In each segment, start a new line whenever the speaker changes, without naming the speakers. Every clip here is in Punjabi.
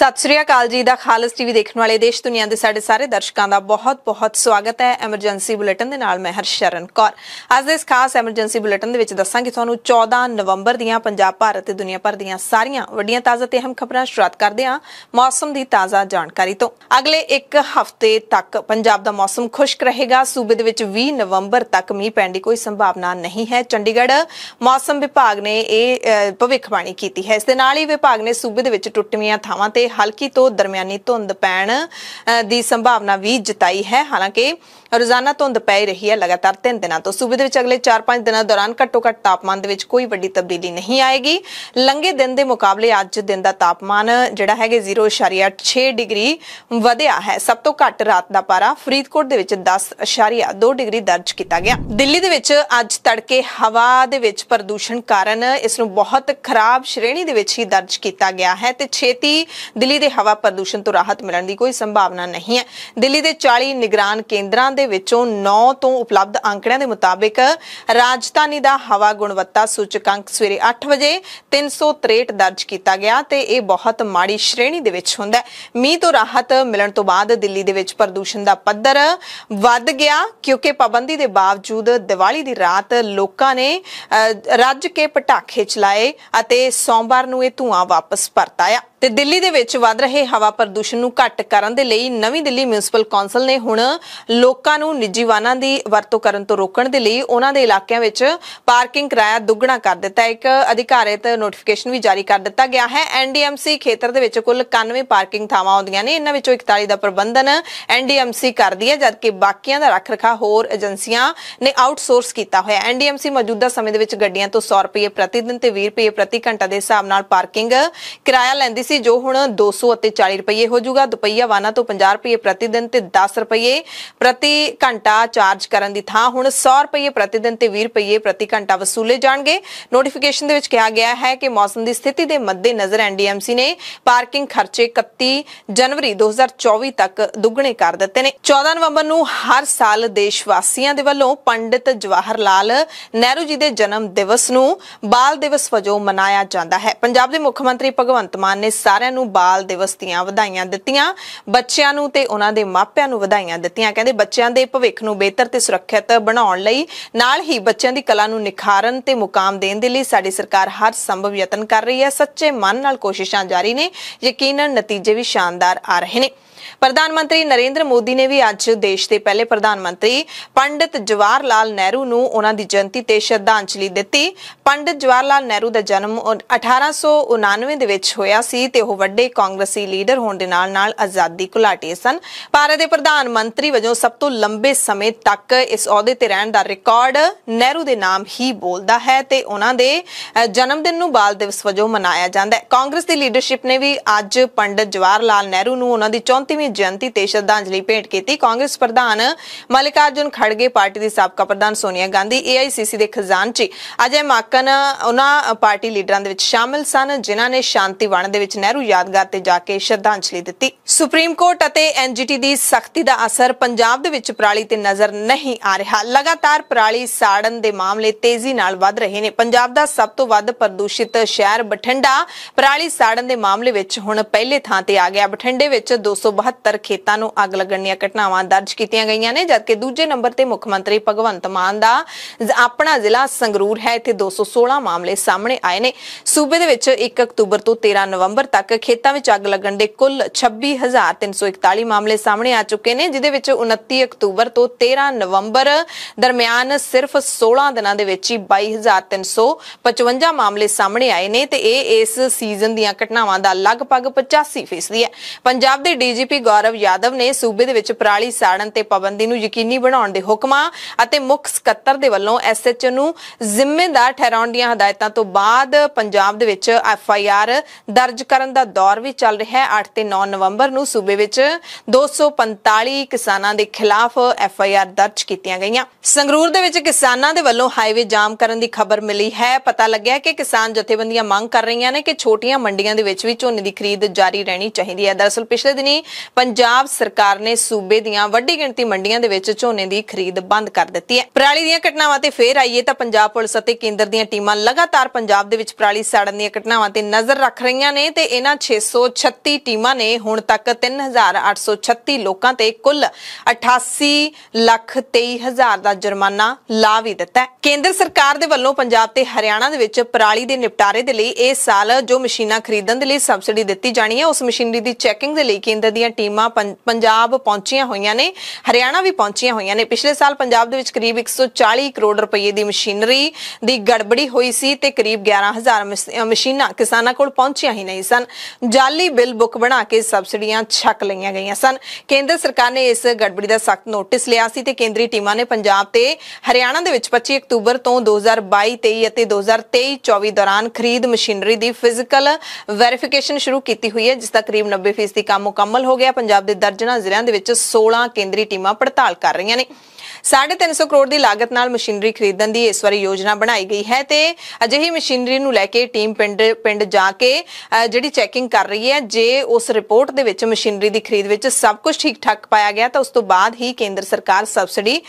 ਸਤਿ ਸ੍ਰੀ ਅਕਾਲ ਜੀ ਦਾ ਖਾਲਸ ਟੀਵੀ ਦੇਖਣ ਵਾਲੇ ਦੇਸ਼ ਦੁਨੀਆ ਦੇ ਸਾਡੇ ਸਾਰੇ ਦਰਸ਼ਕਾਂ ਦਾ ਬਹੁਤ-ਬਹੁਤ ਸਵਾਗਤ ਹੈ ਐਮਰਜੈਂਸੀ ਬੁਲੇਟਿਨ ਦੇ ਨਾਲ ਮੈਂ ਹਰਸ਼ਰਨ ਕੌਰ ਅੱਜ ਦੇ ਇਸ ਖਾਸ ਐਮਰਜੈਂਸੀ ਬੁਲੇਟਿਨ ਦੇ ਵਿੱਚ ਦੱਸਾਂਗੇ ਤੁਹਾਨੂੰ 14 ਨਵੰਬਰ ਦੀਆਂ ਪੰਜਾਬ ਭਾਰਤ ਤੇ ਦੁਨੀਆ ਭਰ ਦੀਆਂ ਸਾਰੀਆਂ ਵੱਡੀਆਂ ਤਾਜ਼ਾ ਤੇ ਅਹਿਮ ਖਬਰਾਂ ਸ਼ੁਰੂਆਤ ਕਰਦੇ ਹਾਂ ਮੌਸਮ ਦੀ ਤਾਜ਼ਾ ਜਾਣਕਾਰੀ ਤੋਂ ਅਗਲੇ ਇੱਕ ਹਫ਼ਤੇ ਤੱਕ ਪੰਜਾਬ ਦਾ ਮੌਸਮ ਖੁਸ਼ਕ ਰਹੇਗਾ ਸੂਬੇ ਦੇ ਵਿੱਚ 20 ਨਵੰਬਰ ਤੱਕ ਮੀਂਹ ਪੈਣ ਦੀ ਕੋਈ ਸੰਭਾਵਨਾ ਨਹੀਂ ਹੈ ਚੰਡੀਗੜ੍ਹ ਮੌਸਮ ਵਿਭਾਗ ਨੇ ਇਹ ਭਵਿੱਖਬਾਣੀ ਕੀਤੀ ਹੈ ਇਸ ਦੇ ਨਾਲ ਹੀ ਵਿਭਾਗ ਨੇ ਸੂਬੇ ਦੇ ਵਿੱਚ ਟੁੱਟੀਆਂ ਥਾਵਾਂ ਤੇ ਹਲਕੀ ਤੋਂ ਦਰਮਿਆਨੀ ਧੁੰਦ ਪੈਣ ਦੀ ਸੰਭਾਵਨਾ ਵੀ ਜਤਾਈ ਹੈ ਹਾਲਾਂਕਿ ਰੋਜ਼ਾਨਾ ਧੁੰਦ ਪੈ ਰਹੀ ਹੈ ਲਗਾਤਾਰ 3 ਦਿਨਾਂ ਤੋਂ ਸੂਬੇ ਦੇ ਵਿੱਚ ਅਗਲੇ 4-5 ਦਿਨਾਂ ਦੌਰਾਨ ਘੱਟੋ-ਘੱਟ ਤਾਪਮਾਨ ਦੇ ਵਿੱਚ ਕੋਈ ਵੱਡੀ ਤਬਦੀਲੀ ਨਹੀਂ ਆਏਗੀ ਲੰਗੇ ਦਿਨ ਦੇ ਮੁਕਾਬਲੇ ਅੱਜ ਦਿਨ ਦਾ ਤਾਪਮਾਨ ਜਿਹੜਾ ਹੈਗੇ 0.6 ਡਿਗਰੀ ਵਧਿਆ ਹੈ ਸਭ ਤੋਂ ਘੱਟ ਰਾਤ ਦਾ ਪਾਰਾ ਫਰੀਦਕੋਟ ਦੇ ਵਿੱਚ 10.2 ਡਿਗਰੀ ਦਰਜ ਕੀਤਾ ਗਿਆ ਦਿੱਲੀ ਦੇ ਵਿੱਚ ਅੱਜ ਤੜਕੇ ਹਵਾ ਦੇ ਵਿੱਚ ਪ੍ਰਦੂਸ਼ਣ ਕਾਰਨ ਇਸ ਨੂੰ ਬਹੁਤ ਖਰਾਬ ਸ਼੍ਰੇਣੀ ਦੇ ਵਿੱਚ ਹੀ ਦਰਜ ਕੀਤਾ ਗਿਆ ਹੈ ਤੇ ਛੇਤੀ ਦਿੱਲੀ ਦੇ ਹਵਾ ਪ੍ਰਦੂਸ਼ਣ ਤੋਂ ਰਾਹਤ ਮਿਲਣ ਦੀ ਕੋਈ ਸੰਭਾਵਨਾ ਨਹੀਂ ਹੈ ਦਿੱਲੀ ਦੇ 40 ਨਿਗਰਾਨ ਕੇਂਦਰਾਂ ਦੇ ਵਿੱਚੋਂ 9 ਤੋਂ ਉਪਲਬਧ ਅੰਕੜਿਆਂ ਦੇ ਮੁਤਾਬਕ ਰਾਜਧਾਨੀ ਦਾ ਹਵਾ ਗੁਣਵੱਤਾ ਸੂਚਕਾਂਕ ਸਵੇਰੇ 8 ਵਜੇ 363 ਦਰਜ ਕੀਤਾ ਗਿਆ ਤੇ ਇਹ ਬਹੁਤ ਮਾੜੀ ਸ਼੍ਰੇਣੀ ਦੇ ਵਿੱਚ ਹੁੰਦਾ ਮੀਂਹ ਤੋਂ ਰਾਹਤ ਮਿਲਣ ਤੋਂ ਬਾਅਦ ਦਿੱਲੀ ਦੇ ਵਿੱਚ ਪ੍ਰਦੂਸ਼ਣ ਦਾ ਪੱਧਰ ਵੱਧ ਗਿਆ ਕਿਉਂਕਿ ਪਾਬੰਦੀ ਦੇ ਬਾਵਜੂਦ ਦੀਵਾਲੀ ਦੀ ਰਾਤ ਲੋਕਾਂ ਨੇ ਰੱਜ ਕੇ ਪਟਾਕੇ ਚਲਾਏ ਅਤੇ ਸੋਮਵਾਰ ਨੂੰ ਇਹ ਧੂਆਂ ਵਾਪਸ ਪਰਤਾਇਆ ਤੇ ਦਿੱਲੀ ਦੇ ਵਿੱਚ ਵੱਧ ਰਹੇ ਹਵਾ ਪ੍ਰਦੂਸ਼ਣ ਨੂੰ ਘੱਟ ਕਰਨ ਦੇ ਲਈ ਨਵੀਂ ਦਿੱਲੀ ਮਿਊਨਿਸਪਲ ਕੌਂਸਲ ਨੇ ਹੁਣ ਲੋਕਾਂ ਲੋਕਾਂ ਨੂੰ ਨਿੱਜੀ ਵਾਹਨਾਂ ਦੀ ਵਰਤੋਂ ਕਰਨ ਤੋਂ ਰੋਕਣ ਦੇ ਲਈ ਉਹਨਾਂ ਦੇ ਇਲਾਕਿਆਂ ਵਿੱਚ ਪਾਰਕਿੰਗ ਕਿਰਾਇਆ ਦੁੱਗਣਾ ਕਰ ਦਿੱਤਾ ਇੱਕ ਅਧਿਕਾਰਿਤ ਨੋਟੀਫਿਕੇਸ਼ਨ ਵੀ ਜਾਰੀ ਕਰ ਦਿੱਤਾ ਗਿਆ ਹੈ ਐਨਡੀਐਮਸੀ ਖੇਤਰ ਦੇ ਵਿੱਚ ਕੁੱਲ 91 ਪਾਰਕਿੰਗ ਥਾਵਾਂ ਆਉਂਦੀਆਂ ਨੇ ਇਹਨਾਂ ਵਿੱਚੋਂ 41 ਦਾ ਪ੍ਰਬੰਧਨ ਐਨਡੀਐਮਸੀ ਕਰਦੀ ਹੈ ਜਦਕਿ ਬਾਕੀਆਂ ਦਾ ਰੱਖ-ਰਖਾ ਹੋਰ ਏਜੰਸੀਆਂ ਨੇ ਆਊਟਸੋਰਸ ਕੀਤਾ ਹੋਇਆ ਐਨਡੀਐਮਸੀ ਮੌਜੂਦਾ ਸਮੇਂ ਦੇ ਵਿੱਚ ਗੱਡੀਆਂ ਤੋਂ 100 ਰੁਪਏ ਪ੍ਰਤੀ ਦਿਨ ਤੇ 20 ਰੁਪਏ ਪ੍ਰਤੀ ਘੰਟਾ ਦੇ ਹਿਸਾਬ ਨਾਲ ਪਾਰਕਿੰਗ ਕਿਰਾਇਆ ਲੈਂਦੀ ਸੀ ਜੋ ਹੁਣ 200 ਅਤੇ 40 ਰੁਪਏ ਹੋ ਜਾਊਗਾ ਦੁਪਹੀਆ ਵਾਹਨਾਂ ਤੋਂ 50 ਰੁਪਏ ਪ੍ਰਤੀ ਦਿਨ ਤੇ 10 ਰੁਪਏ ਪ੍ਰਤੀ ਘੰਟਾ ਚਾਰਜ ਕਰਨ ਦੀ ਥਾਂ ਹੁਣ 100 ਰੁਪਏ ਪ੍ਰਤੀ ਦਿਨ ਤੇ 20 ਰੁਪਏ ਪ੍ਰਤੀ ਘੰਟਾ ਵਸੂਲੇ ਜਾਣਗੇ ਨੋਟੀਫਿਕੇਸ਼ਨ ਦੇ ਵਿੱਚ ਕਿਹਾ ਗਿਆ ਹੈ ਕਿ ਮੌਸਮ ਦੀ ਸਥਿਤੀ ਦੇ ਮੱਦੇ ਨਜ਼ਰ ਐਨਡੀਐਮਸੀ ਨੇ ਪਾਰਕਿੰਗ ਖਰਚੇ 31 ਜਨਵਰੀ 2024 ਤੱਕ ਦੁੱਗਣੇ ਕਰ ਦਿੱਤੇ ਨੇ 14 ਨਵੰਬਰ ਨੂੰ ਹਰ ਸਾਲ ਦੇਸ਼ ਵਾਸੀਆਂ ਦੇ ਵੱਲੋਂ ਪੰਡਿਤ ਜਵਾਹਰ ਲਾਲ ਨਹਿਰੂ ਜੀ ਦੇ ਜਨਮ ਦਿਵਸ ਨੂੰ ਬਾਲ ਦਿਵਸ ਵਜੋਂ ਮਨਾਇਆ ਜਾਂਦਾ ਹੈ ਪੰਜਾਬ ਦੇ ਮੁੱਖ ਮੰਤਰੀ ਭਗਵੰਤ ਮਾਨ ਨੇ ਸਾਰਿਆਂ ਨੂੰ ਬਾਲ ਦਿਵਸ ਦੀਆਂ ਵਧਾਈਆਂ ਦਿੱਤੀਆਂ ਬੱਚਿਆਂ ਨੂੰ ਤੇ ਉਹਨਾਂ ਦੇ ਮਾਪਿਆਂ ਨੂੰ ਵਧਾਈਆਂ ਦਿੱਤੀਆਂ ਕਹਿੰਦੇ ਬੱਚਿਆਂ ਬੱਚਿਆਂ ਦੇ ਭਵਿੱਖ ਨੂੰ ਬਿਹਤਰ ਤੇ ਸੁਰੱਖਿਅਤ ਬਣਾਉਣ ਲਈ ਨਾਲ ਹੀ ਬੱਚਿਆਂ ਦੀ ਕਲਾ ਨੂੰ ਨਿਖਾਰਨ ਤੇ ਮੁਕਾਮ ਦੇਣ ਦੇ ਲਈ ਸਾਡੀ ਸਰਕਾਰ ਹਰ ਸੰਭਵ ਯਤਨ ਕਰ ਰਹੀ ਹੈ ਸੱਚੇ ਮਨ ਨਾਲ ਕੋਸ਼ਿਸ਼ਾਂ ਜਾਰੀ ਨੇ ਯਕੀਨਨ ਨਤੀਜੇ ਵੀ ਸ਼ਾਨਦਾਰ ਆ ਰਹੇ ਨੇ ਪ੍ਰਧਾਨ ਮੰਤਰੀ ਨਰਿੰਦਰ ਮੋਦੀ ਨੇ ਵੀ ਅੱਜ ਦੇਸ਼ ਦੇ ਪਹਿਲੇ ਪ੍ਰਧਾਨ ਮੰਤਰੀ ਪੰਡਿਤ ਜਵਾਹਰ ਲਾਲ ਨਹਿਰੂ ਨੂੰ ਉਹਨਾਂ ਦੀ ਜਨਤੀ ਤੇ ਸ਼ਰਧਾਂਜਲੀ ਦਿੱਤੀ ਪੰਡਿਤ ਜਵਾਹਰ ਲਾਲ ਨਹਿਰੂ ਦਾ ਜਨਮ 1899 ਦੇ ਵਿੱਚ ਹੋਇਆ ਸੀ ਤੇ ਉਹ ਵੱਡੇ ਕਾਂਗਰਸੀ ਲੀਡਰ ਹੋਣ ਦੇ ਨਾਲ-ਨਾਲ ਆਜ਼ਾਦੀ ਘੁਲਾਟੀਏ ਸਨ ਭਾਰਤ ਦੇ ਪ੍ਰਧਾਨ ਮੰਤਰੀ ਵਜੋਂ ਸਭ ਤੋਂ ਲੰਬੇ ਸਮੇਂ ਤੱਕ ਇਸ ਅਹੁਦੇ ਤੇ ਰਹਿਣ ਦਾ ਰਿਕਾਰਡ ਨਹਿਰੂ ਦੇ ਨਾਮ ਹੀ ਬੋਲਦਾ ਹੈ ਤੇ ਉਹਨਾਂ ਦੇ ਜਨਮ ਦਿਨ ਨੂੰ ਬਾਲ ਦਿਵਸ ਵਜੋਂ ਮਨਾਇਆ ਜਾਂਦਾ ਹੈ ਕਾਂਗਰਸ ਦੀ ਲੀਡਰਸ਼ਿਪ ਨੇ ਵੀ ਅੱਜ ਪੰਡਿਤ ਜਵਾਹਰ ਲਾਲ ਨਹਿਰੂ ਨੂੰ ਉਹਨਾਂ ਦੀ 34 ਵੀ ਜਯੰਤੀ ਤੇ ਸ਼ਰਧਾਂਜਲੀ ਭੇਟ ਕੀਤੀ ਕਾਂਗਰਸ ਪ੍ਰਧਾਨ ਮਲਿਕਾਰਜੁਨ ਖੜਗੇ ਪਾਰਟੀ ਦੀ ਸਾਬਕਾ ਪ੍ਰਧਾਨ ਸੋਨੀਆ ਗਾਂਧੀ ਏਆਈਸੀਸੀ ਦੇ ਖਜ਼ਾਨਚੀ ਅਜੇ ਮਾਕਨ ਉਹਨਾਂ ਪਾਰਟੀ ਲੀਡਰਾਂ ਦੇ ਵਿੱਚ ਸ਼ਾਮਲ ਸਨ ਜਿਨ੍ਹਾਂ ਨੇ ਸ਼ਾਂਤੀ ਵਣ ਦੇ ਵਿੱਚ ਨਹਿਰੂ ਯਾਦਗਾਰ ਤੇ ਜਾ ਕੇ ਸ਼ਰਧਾਂਜਲੀ ਦਿੱਤੀ ਸੁਪਰੀਮ ਕੋਰਟ ਅਤੇ ਐਨਜੀਟੀ ਦੀ ਸਖਤੀ ਦਾ ਅਸਰ ਪੰਜਾਬ ਦੇ ਵਿੱਚ ਪ੍ਰਾਲੀ ਤੇ ਨਜ਼ਰ ਨਹੀਂ ਆ ਰਿਹਾ ਲਗਾਤਾਰ ਪ੍ਰਾਲੀ ਸਾੜਨ ਦੇ ਮਾਮਲੇ ਤੇਜ਼ੀ ਨਾਲ ਵੱਧ ਰਹੇ ਨੇ ਪੰਜਾਬ ਦਾ ਸਭ ਤੋਂ ਵੱਧ ਪ੍ਰਦੂਸ਼ਿਤ ਸ਼ਹਿਰ ਬਠਿੰਡਾ ਪ੍ਰਾਲੀ ਸਾੜਨ ਦੇ ਮਾਮਲੇ ਵਿੱਚ ਹੁਣ ਪਹਿਲੇ ਥਾਂ ਤੇ ਆ ਗਿਆ ਬਠਿੰਡੇ ਵਿੱਚ 200 172 ਖੇਤਾਂ ਨੂੰ ਅੱਗ ਲੱਗਣ ਦੀਆਂ ਘਟਨਾਵਾਂ ਦਰਜ ਕੀਤੀਆਂ ਗਈਆਂ ਨੇ ਜਦਕਿ ਦੂਜੇ ਨੰਬਰ ਤੇ ਮੁੱਖ ਮੰਤਰੀ ਭਗਵੰਤ ਮਾਨ ਦਾ ਆਪਣਾ ਜ਼ਿਲ੍ਹਾ ਸੰਗਰੂਰ ਹੈ ਇੱਥੇ 216 ਮਾਮਲੇ ਸਾਹਮਣੇ ਆਏ ਨੇ ਸੂਬੇ ਦੇ ਵਿੱਚ 1 ਅਕਤੂਬਰ ਤੋਂ 13 ਨਵੰਬਰ ਤੱਕ ਖੇਤਾਂ ਵਿੱਚ ਅੱਗ ਲੱਗਣ ਦੇ ਕੁੱਲ 26341 ਮਾਮਲੇ ਸਾਹਮਣੇ ਆ ਚੁੱਕੇ ਨੇ ਜਿਦੇ ਵਿੱਚ 29 ਅਕਤੂਬਰ ਤੋਂ 13 ਨਵੰਬਰ ਦਰਮਿਆਨ ਸਿਰਫ 16 ਦਿਨਾਂ ਦੇ ਵਿੱਚ ਹੀ 22355 ਮਾਮਲੇ ਸਾਹਮਣੇ ਆਏ ਨੇ ਤੇ ਇਹ ਇਸ ਸੀਜ਼ਨ ਦੀਆਂ ਘਟਨਾਵਾਂ ਦਾ ਲਗਭਗ 85% ਹੈ ਪੰਜਾਬ ਦੇ ਡੀਜੀ ਡੀਜੀਪੀ ਗੌਰਵ ਯਾਦਵ ਨੇ ਸੂਬੇ ਦੇ ਵਿੱਚ ਪਰਾਲੀ ਸਾੜਨ ਤੇ ਪਾਬੰਦੀ ਨੂੰ ਯਕੀਨੀ ਬਣਾਉਣ ਦੇ ਹੁਕਮਾਂ ਅਤੇ ਮੁੱਖ ਸਕੱਤਰ ਦੇ ਵੱਲੋਂ ਐਸਐਚਓ ਨੂੰ ਜ਼ਿੰਮੇਦਾਰ ਠਹਿਰਾਉਣ ਦੀਆਂ ਹਦਾਇਤਾਂ ਤੋਂ ਬਾਅਦ ਪੰਜਾਬ ਦੇ ਵਿੱਚ ਐਫਆਈਆਰ ਦਰਜ ਕਰਨ ਦਾ ਦੌਰ ਵੀ ਚੱਲ ਰਿਹਾ ਹੈ 8 ਤੇ 9 ਨਵੰਬਰ ਨੂੰ ਸੂਬੇ ਵਿੱਚ 245 ਕਿਸਾਨਾਂ ਦੇ ਖਿਲਾਫ ਐਫਆਈਆਰ ਦਰਜ ਕੀਤੀਆਂ ਗਈਆਂ ਸੰਗਰੂਰ ਦੇ ਵਿੱਚ ਕਿਸਾਨਾਂ ਦੇ ਵੱਲੋਂ ਹਾਈਵੇ ਜਾਮ ਕਰਨ ਦੀ ਖਬਰ ਮਿਲੀ ਹੈ ਪਤਾ ਲੱਗਿਆ ਕਿ ਕਿਸਾਨ ਜਥੇਬੰਦੀਆਂ ਮੰਗ ਕਰ ਰਹੀਆਂ ਨੇ ਕਿ ਛੋਟੀਆਂ ਮੰਡੀਆਂ ਦੇ ਵਿੱਚ ਵੀ ਝੋਨੇ ਦੀ ਖਰੀਦ ਜਾਰੀ ਰਹਿਣੀ ਚਾਹੀਦੀ ਹੈ ਦਰਅਸਲ ਪਿਛਲੇ ਦਿਨੀ ਪੰਜਾਬ ਸਰਕਾਰ ਨੇ ਸੂਬੇ ਦੀਆਂ ਵੱਡੀ ਗਿਣਤੀ ਮੰਡੀਆਂ ਦੇ ਵਿੱਚ ਝੋਨੇ ਦੀ ਖਰੀਦ ਬੰਦ ਕਰ ਦਿੱਤੀ ਹੈ ਪਰਾਲੀ ਦੀਆਂ ਘਟਨਾਵਾਂ ਤੇ ਫੇਰ ਆਈਏ ਤਾਂ ਪੰਜਾਬ ਪੁਲਿਸ ਅਤੇ ਕੇਂਦਰ ਦੀਆਂ ਟੀਮਾਂ ਲਗਾਤਾਰ ਪੰਜਾਬ ਦੇ ਵਿੱਚ ਪਰਾਲੀ ਸਾੜਨ ਦੀਆਂ ਘਟਨਾਵਾਂ ਤੇ ਨਜ਼ਰ ਰੱਖ ਰਹੀਆਂ ਨੇ ਤੇ ਇਹਨਾਂ 636 ਟੀਮਾਂ ਨੇ ਹੁਣ ਤੱਕ 3836 ਲੋਕਾਂ ਤੇ ਕੁੱਲ 88 ਲੱਖ 23 ਹਜ਼ਾਰ ਦਾ ਜੁਰਮਾਨਾ ਲਾ ਵੀ ਦਿੱਤਾ ਹੈ ਕੇਂਦਰ ਸਰਕਾਰ ਦੇ ਵੱਲੋਂ ਪੰਜਾਬ ਤੇ ਹਰਿਆਣਾ ਦੇ ਵਿੱਚ ਪਰਾਲੀ ਦੇ ਨਿਪਟਾਰੇ ਦੇ ਲਈ ਇਸ ਸਾਲ ਜੋ ਮਸ਼ੀਨਾਂ ਖਰੀਦਣ ਦੇ ਲਈ ਸਬਸਿਡੀ ਦਿੱਤੀ ਜਾਣੀ ਹੈ ਉਸ ਮਸ਼ੀਨਰੀ ਦੀ ਚੈਕਿੰਗ ਦੇ ਲਈ ਕੇਂਦਰ ਦੀਆਂ ਦੀਆਂ ਟੀਮਾਂ ਪੰਜਾਬ ਪਹੁੰਚੀਆਂ ਹੋਈਆਂ ਨੇ ਹਰਿਆਣਾ ਵੀ ਪਹੁੰਚੀਆਂ ਹੋਈਆਂ ਨੇ ਪਿਛਲੇ ਸਾਲ ਪੰਜਾਬ ਦੇ ਵਿੱਚ ਕਰੀਬ 140 ਕਰੋੜ ਰੁਪਏ ਦੀ ਮਸ਼ੀਨਰੀ ਦੀ ਗੜਬੜੀ ਹੋਈ ਸੀ ਤੇ ਕਰੀਬ 11000 ਮਸ਼ੀਨਾਂ ਕਿਸਾਨਾਂ ਕੋਲ ਪਹੁੰਚੀਆਂ ਹੀ ਨਹੀਂ ਸਨ ਜਾਲੀ ਬਿੱਲ ਬੁੱਕ ਬਣਾ ਕੇ ਸਬਸਿਡੀਆਂ ਛੱਕ ਲਈਆਂ ਗਈਆਂ ਸਨ ਕੇਂਦਰ ਸਰਕਾਰ ਨੇ ਇਸ ਗੜਬੜੀ ਦਾ ਸਖਤ ਨੋਟਿਸ ਲਿਆ ਸੀ ਤੇ ਕੇਂਦਰੀ ਟੀਮਾਂ ਨੇ ਪੰਜਾਬ ਤੇ ਹਰਿਆਣਾ ਦੇ ਵਿੱਚ 25 ਅਕਤੂਬਰ ਤੋਂ 2022-23 ਅਤੇ 2023-24 ਦੌਰਾਨ ਖਰੀਦ ਮਸ਼ੀਨਰੀ ਦੀ ਫਿਜ਼ੀਕਲ ਵੈਰੀਫਿਕੇਸ਼ਨ ਸ਼ੁਰੂ ਕੀਤੀ ਹੋਈ ਹੈ ਜਿਸ ਦਾ ਕਰੀਬ 90% ਕੰਮ ਮੁਕੰਮਲ ਹੋ ਗਿਆ ਪੰਜਾਬ ਦੇ ਦਰਜਨਾਂ ਜ਼ਿਲ੍ਹਿਆਂ ਦੇ ਵਿੱਚ 16 ਕੇਂਦਰੀ ਟੀਮਾਂ ਪੜਤਾਲ ਕਰ ਰਹੀਆਂ ਨੇ 350 ਕਰੋੜ ਦੀ ਲਾਗਤ ਨਾਲ ਮਸ਼ੀਨਰੀ ਖਰੀਦਣ ਦੀ ਇਸ ਵਾਰੀ ਯੋਜਨਾ ਬਣਾਈ ਗਈ ਹੈ ਤੇ ਅਜਿਹੀ ਮਸ਼ੀਨਰੀ ਨੂੰ ਲੈ ਕੇ ਟੀਮ ਪਿੰਡ ਪਿੰਡ ਜਾ ਕੇ ਜਿਹੜੀ ਚੈਕਿੰਗ ਕਰ ਰਹੀ ਹੈ ਜੇ ਉਸ ਰਿਪੋਰਟ ਦੇ ਵਿੱਚ ਮਸ਼ੀਨਰੀ ਦੀ ਖਰੀਦ ਵਿੱਚ ਸਭ ਕੁਝ ਠੀਕ ਠਾਕ ਪਾਇਆ ਗਿਆ ਤਾਂ ਉਸ ਤੋਂ ਬਾਅਦ ਹੀ ਕੇਂਦਰ ਸਰਕਾਰ ਸਬਸਿਡੀ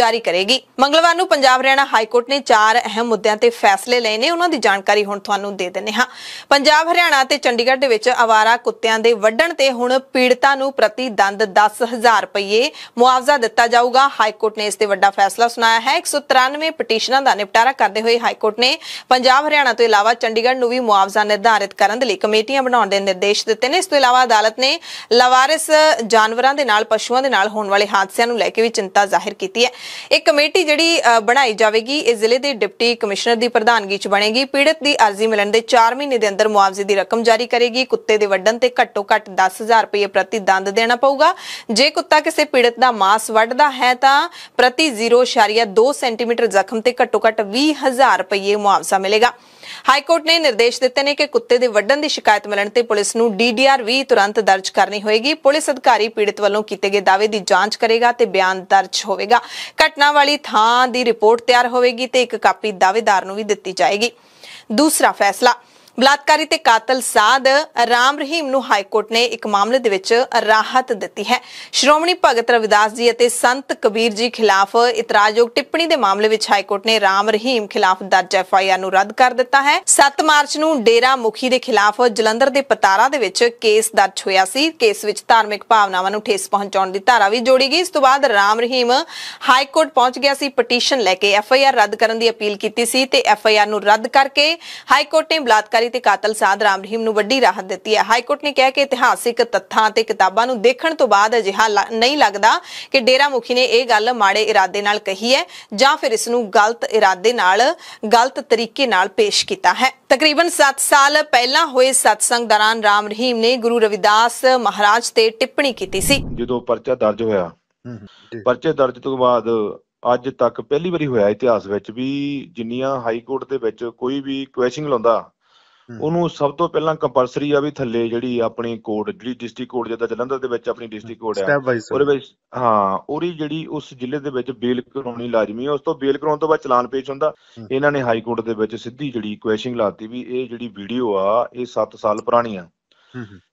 ਜਾਰੀ ਕਰੇਗੀ ਮੰਗਲਵਾਰ ਨੂੰ ਪੰਜਾਬ ਹਰਿਆਣਾ ਹਾਈ ਕੋਰਟ ਨੇ ਚਾਰ ਅਹਿਮ ਮੁੱਦਿਆਂ ਤੇ ਫੈਸਲੇ ਲਏ ਨੇ ਉਹਨਾਂ ਦੀ ਜਾਣਕਾਰੀ ਹੁਣ ਤੁਹਾਨੂੰ ਦੇ ਦਿੰਨੇ ਹਾਂ ਪੰਜਾਬ ਹਰਿਆਣਾ ਤੇ ਚੰਡੀਗੜ੍ਹ ਦੇ ਵਿੱਚ ਆਵਾਰਾ ਕੁੱਤਿਆਂ ਦੇ ਵੱਢਣ ਤੇ ਹੁਣ ਪੀੜਤਾ ਨੂੰ ਪ੍ਰਤੀ ਦੰਦ 10000 ਰੁਪਏ ਮੁਆਵਜ਼ਾ ਦਿੱਤਾ ਜਾਊਗਾ ਹਾਈ ਕੋਰਟ ਨੇ ਇਸ ਤੇ ਵੱਡਾ ਫੈਸਲਾ ਸੁਣਾਇਆ ਹੈ 193 ਪਟੀਸ਼ਨਾਂ ਦਾ ਨਿਪਟਾਰਾ ਕਰਦੇ ਹੋਏ ਹਾਈ ਕੋਰਟ ਨੇ ਪੰਜਾਬ ਹਰਿਆਣਾ ਤੋਂ ਇਲਾਵਾ ਚੰਡੀਗੜ੍ਹ ਨੂੰ ਵੀ ਮੁਆਵਜ਼ਾ ਨਿਰਧਾਰਿਤ ਕਰਨ ਦੇ ਲਈ ਕਮੇਟੀਆਂ ਬਣਾਉਣ ਦੇ ਨਿਰਦੇਸ਼ ਦਿੱਤੇ ਨੇ ਇਸ ਤੋਂ ਇਲਾਵਾ ਅਦਾਲਤ ਨੇ ਲਵਾਰਿਸ ਜਾਨਵਰਾਂ ਦੇ ਨਾਲ ਪਸ਼ੂਆਂ ਦੇ ਨਾਲ ਹੋਣ ਵਾਲੇ ਹਾਦਸਿਆਂ ਨੂੰ ਲੈ ਕੇ ਵੀ ਚਿੰਤਾ ਜ਼ਾਹਿਰ ਕੀਤੀ ਹੈ ਇਹ ਕਮੇਟੀ ਜਿਹੜੀ ਬਣਾਈ ਜਾਵੇਗੀ ਇਹ ਜ਼ਿਲ੍ਹੇ ਦੇ ਡਿਪਟੀ ਕਮਿਸ਼ਨਰ ਦੀ ਪ੍ਰਧਾਨਗੀ 'ਚ ਬਣੇਗੀ ਪੀੜਤ ਦੀ ਅਰਜ਼ੀ ਮਿਲਣ ਦੇ 4 ਮਹੀਨੇ ਦੇ ਅੰਦਰ ਮੁਆਵਜ਼ੇ ਦੀ ਰਕਮ ਜਾਰੀ ਕਰੇਗੀ ਕੁੱਤੇ ਦੇ ਵੱਢਣ ਤੇ ਘੱਟੋ ਘੱਟ 10000 ਰੁਪਏ ਪ੍ਰਤੀ ਦੰਦ ਦੇਣਾ ਪਊਗਾ ਜੇ ਕੁੱਤਾ ਕਿਸੇ ਪੀੜਤ ਦਾ ਮਾਸ ਵੱਢਦਾ ਹੈ ਤਾਂ ਪ੍ਰਤੀ 0.2 ਸੈਂਟੀਮੀਟਰ ਜ਼ਖਮ ਤੇ ਘੱਟੋ-ਘੱਟ 20000 ਰੁਪਏ ਮੁਆਵਜ਼ਾ ਮਿਲੇਗਾ ਹਾਈ ਕੋਰਟ ਨੇ ਨਿਰਦੇਸ਼ ਦਿੱਤੇ ਨੇ ਕਿ ਕੁੱਤੇ ਦੇ ਵੱਢਣ ਦੀ ਸ਼ਿਕਾਇਤ ਮਿਲਣ ਤੇ ਪੁਲਿਸ ਨੂੰ ਡੀਡੀਆਰ 20 ਤੁਰੰਤ ਦਰਜ ਕਰਨੀ ਹੋਏਗੀ ਪੁਲਿਸ ਅਧਿਕਾਰੀ ਪੀੜਤ ਵੱਲੋਂ ਕੀਤੇ ਗਏ ਦਾਅਵੇ ਦੀ ਜਾਂਚ ਕਰੇਗਾ ਤੇ ਬਿਆਨ ਦਰਜ ਹੋਵੇਗਾ ਘਟਨਾ ਵਾਲੀ ਥਾਂ ਦੀ ਰਿਪੋਰਟ ਤਿਆਰ ਹੋਵੇਗੀ ਤੇ ਇੱਕ ਕਾਪੀ ਦਾਅਵੇਦਾਰ ਨੂੰ ਵੀ ਦਿੱਤੀ ਜਾਏਗੀ ਦੂਸਰਾ ਫੈਸਲਾ ਬਲਾਤਕਾਰੀ ਤੇ ਕਾਤਲ ਸਾਧ ਰਾਮ ਰਹੀਮ ਨੂੰ ਹਾਈ ਕੋਰਟ ਨੇ ਇੱਕ ਮਾਮਲੇ ਦੇ ਵਿੱਚ ਰਾਹਤ ਦਿੱਤੀ ਹੈ ਸ਼੍ਰੋਮਣੀ ਭਗਤ ਰਵਿਦਾਸ ਜੀ ਅਤੇ ਸੰਤ ਕਬੀਰ ਜੀ ਖਿਲਾਫ ਇਤਰਾਜ਼ਯੋਗ ਟਿੱਪਣੀ ਦੇ ਮਾਮਲੇ ਵਿੱਚ ਹਾਈ ਕੋਰਟ ਨੇ ਰਾਮ ਰਹੀਮ ਖਿਲਾਫ ਦਰਜ ਆਰ ਨੂੰ ਰੱਦ ਕਰ ਦਿੱਤਾ ਹੈ 7 ਮਾਰਚ ਨੂੰ ਡੇਰਾ ਮੁਖੀ ਦੇ ਖਿਲਾਫ ਜਲੰਧਰ ਦੇ ਪਤਾਰਾ ਦੇ ਵਿੱਚ ਕੇਸ ਦਰਜ ਹੋਇਆ ਸੀ ਕੇਸ ਵਿੱਚ ਧਾਰਮਿਕ ਭਾਵਨਾਵਾਂ ਨੂੰ ਠੇਸ ਪਹੁੰਚਾਉਣ ਦੀ ਧਾਰਾ ਵੀ ਜੋੜੀ ਗਈ ਇਸ ਤੋਂ ਬਾਅਦ ਰਾਮ ਰਹੀਮ ਹਾਈ ਕੋਰਟ ਪਹੁੰਚ ਗਿਆ ਸੀ ਪਟੀਸ਼ਨ ਲੈ ਕੇ ਐਫਆਈਆਰ ਰੱਦ ਕਰਨ ਦੀ ਅਪੀਲ ਕੀਤੀ ਸੀ ਤੇ ਐਫਆਈਆਰ ਨੂੰ ਰੱਦ ਕਰਕੇ ਹਾਈ ਕੋਰਟ ਨੇ ਬਲਾਤਕਾਰੀ ਤੇ ਕਾਤਲ ਸਾਧ ਰਾਮ ਰਹੀਮ ਨੂੰ ਵੱਡੀ ਰਾਹਤ ਦਿੱਤੀ ਹੈ ਹਾਈ ਕੋਰਟ ਨੇ ਕਿਹਾ ਕਿ ਇਤਿਹਾਸਿਕ ਤੱਥਾਂ ਤੇ ਕਿਤਾਬਾਂ ਨੂੰ ਦੇਖਣ ਤੋਂ ਬਾਅਦ ਅਜਿਹਾ ਨਹੀਂ ਲੱਗਦਾ ਕਿ ਡੇਰਾ ਮੁਖੀ ਨੇ ਇਹ ਗੱਲ ਮਾੜੇ ਇਰਾਦੇ ਨਾਲ ਕਹੀ ਹੈ ਜਾਂ ਫਿਰ ਇਸ ਨੂੰ ਗਲਤ ਇਰਾਦੇ ਨਾਲ ਗਲਤ ਤਰੀਕੇ ਨਾਲ ਪੇਸ਼ ਕੀਤਾ ਹੈ ਤਕਰੀਬਨ 7 ਸਾਲ ਪਹਿਲਾਂ ਹੋਏ ਸਤਸੰਗ ਦੌਰਾਨ ਰਾਮ ਰਹੀਮ ਨੇ ਗੁਰੂ ਰਵਿਦਾਸ ਮਹਾਰਾਜ ਤੇ ਟਿੱਪਣੀ ਕੀਤੀ ਸੀ
ਜਦੋਂ ਪਰਚਾ ਦਰਜ ਹੋਇਆ ਪਰਚੇ ਦਰਜ ਤੋਂ ਬਾਅਦ ਅੱਜ ਤੱਕ ਪਹਿਲੀ ਵਾਰੀ ਹੋਇਆ ਇਤਿਹਾਸ ਵਿੱਚ ਵੀ ਜਿੰਨੀਆਂ ਹਾਈ ਕੋਰਟ ਦੇ ਵਿੱਚ ਕੋਈ ਵੀ ਕੁਐਸ਼ਨਿੰਗ ਲਾਉਂਦਾ ਉਹਨੂੰ ਸਭ ਤੋਂ ਪਹਿਲਾਂ ਕੰਪਲਸਰੀ ਆ ਵੀ ਥੱਲੇ ਜਿਹੜੀ ਆਪਣੀ ਕੋਡ ਜਿਹੜੀ ਡਿਸਟ੍ਰਿਕਟ ਕੋਡ ਜਿੱਦਾਂ ਜਲੰਧਰ ਦੇ ਵਿੱਚ ਆਪਣੀ ਡਿਸਟ੍ਰਿਕਟ ਕੋਡ ਆ ਉਹਦੇ ਵਿੱਚ ਹਾਂ ਉਹਦੀ ਜਿਹੜੀ ਉਸ ਜ਼ਿਲ੍ਹੇ ਦੇ ਵਿੱਚ ਬੇਲ ਕਰਾਉਣੀ ਲਾਜ਼ਮੀ ਹੈ ਉਸ ਤੋਂ ਬੇਲ ਕਰਾਉਣ ਤੋਂ ਬਾਅਦ ਚਲਾਨ ਪੇਸ਼ ਹੁੰਦਾ ਇਹਨਾਂ ਨੇ ਹਾਈ ਕੋਰਟ ਦੇ ਵਿੱਚ ਸਿੱਧੀ ਜਿਹੜੀ ਕੁਐਸ਼ਿੰਗ ਲਾਤੀ ਵੀ ਇਹ ਜਿਹੜੀ ਵੀਡੀਓ ਆ ਇਹ 7 ਸਾਲ ਪੁਰਾਣੀ ਆ